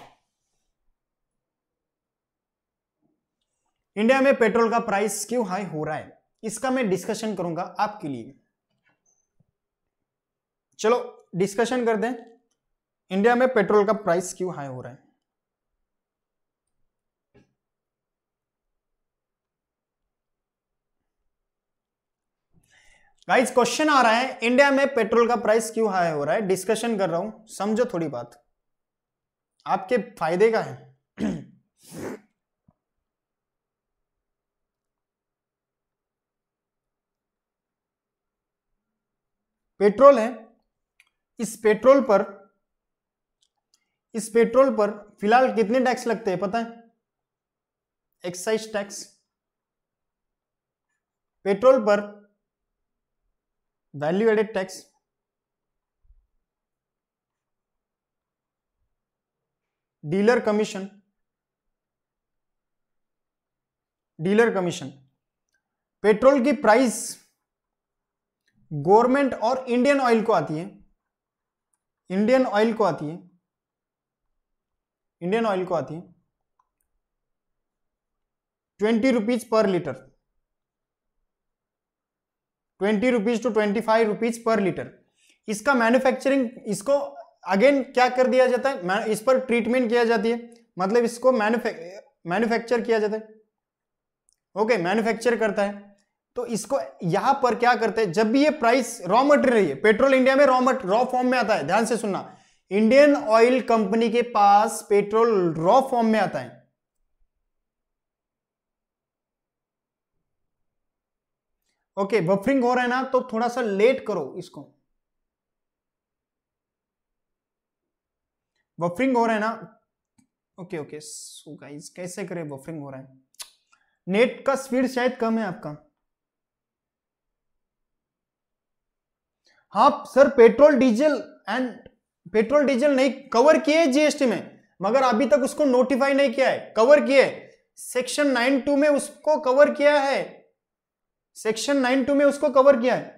इंडिया में पेट्रोल का प्राइस क्यों हाई हो रहा है इसका मैं डिस्कशन करूंगा आपके लिए चलो डिस्कशन कर दें इंडिया में पेट्रोल का प्राइस क्यों हाई हो रहा है गाइस क्वेश्चन आ रहा है इंडिया में पेट्रोल का प्राइस क्यों हाई हो रहा है डिस्कशन कर रहा हूं समझो थोड़ी बात आपके फायदे का है पेट्रोल है इस पेट्रोल पर इस पेट्रोल पर फिलहाल कितने टैक्स लगते हैं पता है एक्साइज टैक्स पेट्रोल पर value added tax dealer commission dealer commission petrol की प्राइस गवर्नमेंट और इंडियन ऑयल को आती है इंडियन ऑयल को आती है इंडियन ऑयल को आती है twenty rupees per litre twenty rupees to twenty five rupees per litre इसका मैन्युफैक्चरिंग इसको अगेन क्या कर दिया जाता है इस पर ट्रीटमेंट किया जाती है मतलब इसको मैन्युफैक्चर किया जाता है ओके okay, मैन्युफैक्चर करता है तो इसको यहां पर क्या करते हैं जब भी ये प्राइस रॉ मटेरियल है पेट्रोल इंडिया में रॉ मट रॉ फॉर्म में आता है ध्यान से सुनना इंडियन ऑयल कंपनी के पास पेट्रोल रॉ फॉर्म में आता है ओके बफरिंग हो रहा है ना तो थोड़ा सा लेट करो इसको बफरिंग हो रहा है ना ओके ओके सो गाइस कैसे करें बफरिंग हो रहा है नेट का स्पीड शायद कम है आपका हाँ sir petrol diesel and petrol diesel नहीं कवर किए जीएसटी में मगर अभी तक उसको नोटिफाई नहीं किया है कवर किए सेक्शन नाइन टू में उसको कवर किया है सेक्शन नाइन टू में उसको कवर किया है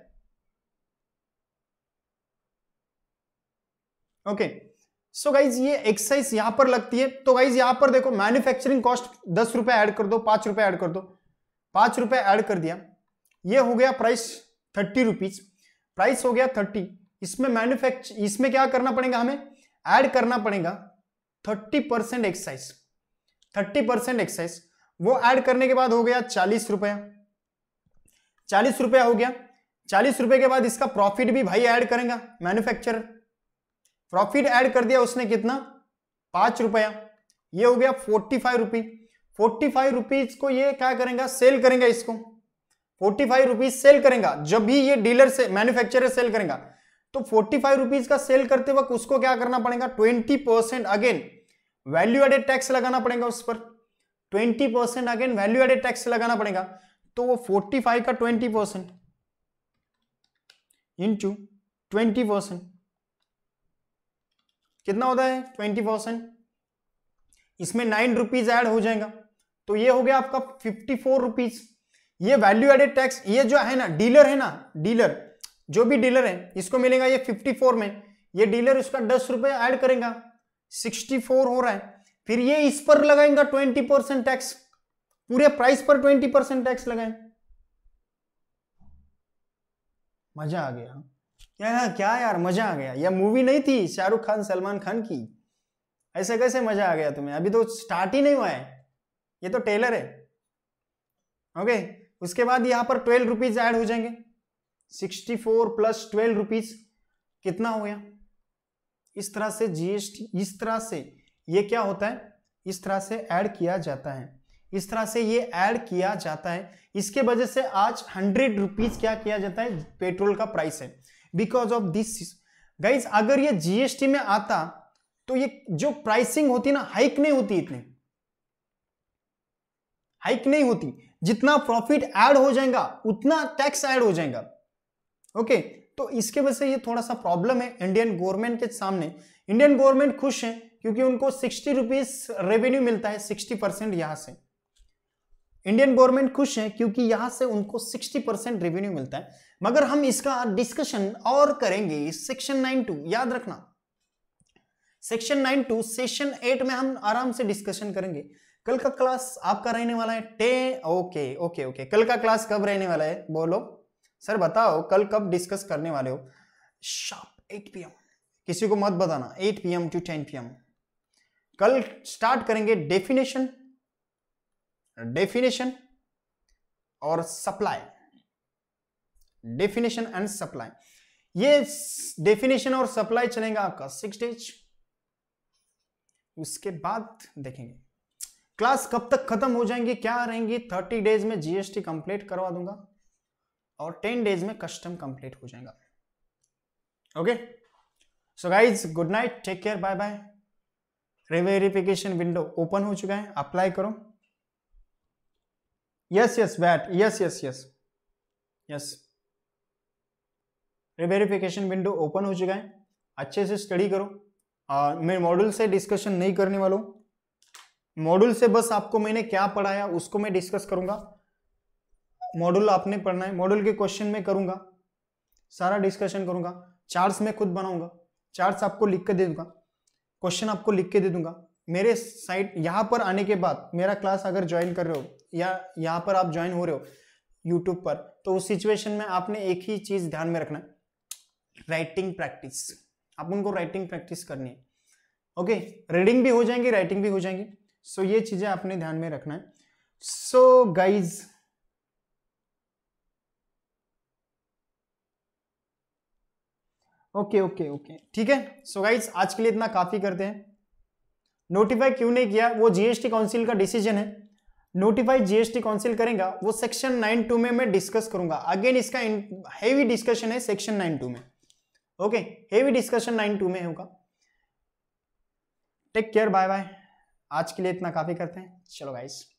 ओके सो गाइज ये एक्साइज यहां पर लगती है तो गाइज यहां पर देखो मैन्युफैक्चरिंग कॉस्ट दस रुपए ऐड कर दो पांच रुपए ऐड कर दो पांच रुपए ऐड कर दिया ये हो गया प्राइस थर्टी रुपीज प्राइस हो गया थर्टी इसमें मैन्युफैक्चर इसमें क्या करना पड़ेगा हमें ऐड करना पड़ेगा thirty percent excise thirty percent excise वो ऐड करने के बाद हो गया चालीस रुपया चालीस रुपया हो गया चालीस रुपए के बाद इसका प्रॉफिट भी भाई ऐड करेगा मैन्युफैक्चर प्रॉफिट ऐड कर दिया उसने कितना पांच रुपया ये हो गया forty five rupee forty five rupees को ये क्या करेंगे सेल करेंगे इसको फोर्टी फाइव रुपीज सेल करेगा जब भी ये डीलर से मैन्युफैक्चरर सेल करेगा तो फोर्टी फाइव रुपीज का सेल करते वक्त उसको क्या करना पड़ेगा twenty percent again value added tax लगाना पड़ेगा उस पर twenty percent again value added tax लगाना पड़ेगा तो वो फोर्टी फाइव का twenty percent into twenty percent कितना होता है ट्वेंटी परसेंट इसमें नाइन रुपीज एड हो जाएगा तो ये हो गया आपका फिफ्टी फोर रुपीज ये वैल्यू एडेड टैक्स ये जो है ना डीलर है ना डीलर जो भी डीलर है इसको मिलेगा ये 54 में ये डीलर उसका दस रुपये एड करेगा 64 हो रहा है फिर ये इस पर लगाएगा 20 परसेंट टैक्स पूरे प्राइस पर 20 परसेंट टैक्स लगाए मजा आ गया यार क्या यार मजा आ गया यह मूवी नहीं थी शाहरुख खान सलमान खान की ऐसे कैसे मजा आ गया तुम्हें अभी तो स्टार्ट ही नहीं हुआ है ये तो टेलर है ओके उसके बाद यहां पर ट्वेल्व रुपीज ऐड हो जाएंगे sixty four plus twelve rupees कितना हो गया इस तरह से जीएसटी इस तरह से ये क्या होता है इस तरह से ऐड किया जाता है इस तरह से ये ऐड किया जाता है इसके वजह से आज हंड्रेड रुपीज क्या किया जाता है पेट्रोल का प्राइस है बिकॉज ऑफ दिस गाइज अगर ये जीएसटी में आता तो ये जो प्राइसिंग होती ना हाइक नहीं होती इतनी हाइक नहीं होती जितना प्रॉफिट ऐड हो जाएगा उतना टैक्स ऐड हो जाएगा ओके तो इसके वजह से ये थोड़ा सा प्रॉब्लम है इंडियन गवर्नमेंट के सामने इंडियन गवर्नमेंट खुश है क्योंकि उनको सिक्सटी रुपीज रेवेन्यू मिलता है सिक्सटी परसेंट यहां से इंडियन गवर्नमेंट खुश है क्योंकि यहां से उनको सिक्सटी परसेंट रेवेन्यू मिलता है मगर हम इसका डिस्कशन और करेंगे सेक्शन नाइन टू याद रखना section nine two session eight में हम आराम से डिस्कशन करेंगे कल का क्लास आपका रहने वाला है टे ओके ओके ओके कल का क्लास कब रहने वाला है बोलो सर बताओ कल कब डिस्कस करने वाले हो शॉप एट पी किसी को मत बताना eight P to ten P कल स्टार्ट करेंगे डेफिनेशन डेफिनेशन और सप्लाई डेफिनेशन एंड सप्लाई ये डेफिनेशन और सप्लाई चलेगा आपका सिक्स डेज उसके बाद देखेंगे क्लास कब तक खत्म हो जाएंगी क्या रहेंगी थर्टी डेज में जीएसटी कंप्लीट करवा दूंगा और टेन डेज में कस्टम कंप्लीट हो जाएगा okay so guys good night take care bye bye reverification window open हो चुका है अप्लाई करो yes yes bat yes yes yes yes reverification window open हो चुका है अच्छे से स्टडी करो और मैं मॉडल से डिस्कशन नहीं करने वाला हूँ मॉड्यूल से बस आपको मैंने क्या पढ़ाया उसको मैं डिस्कस करूंगा मॉड्यूल आपने पढ़ना है मॉड्यूल के क्वेश्चन में करूंगा सारा डिस्कशन करूंगा चार्ट्स में खुद बनाऊंगा चार्ट्स आपको लिख के दे दूंगा क्वेश्चन आपको लिख के दे दूंगा मेरे साइट यहाँ पर आने के बाद मेरा क्लास अगर ज्वाइन कर रहे हो या यहाँ पर आप ज्वाइन हो रहे हो यूट्यूब पर तो उस सिचुएशन में आपने एक ही चीज़ ध्यान में रखना है राइटिंग प्रैक्टिस आप उनको राइटिंग प्रैक्टिस करनी है ओके रीडिंग भी हो जाएंगी राइटिंग भी हो जाएंगी सो ये चीजें आपने ध्यान में रखना है so so, guys okay okay okay ठीक है सो गाइज आज के लिए इतना काफी करते हैं नोटिफाई क्यों नहीं किया वो जीएसटी काउंसिल का डिसीजन है नोटिफाई जीएसटी काउंसिल करेगा वो सेक्शन नाइन टू में मैं डिस्कस करूंगा अगेन इसका हैवी डिस्कशन है सेक्शन नाइन टू में okay heavy discussion nine two में होगा टेक केयर बाय बाय आज के लिए इतना काफ़ी करते हैं चलो गाइस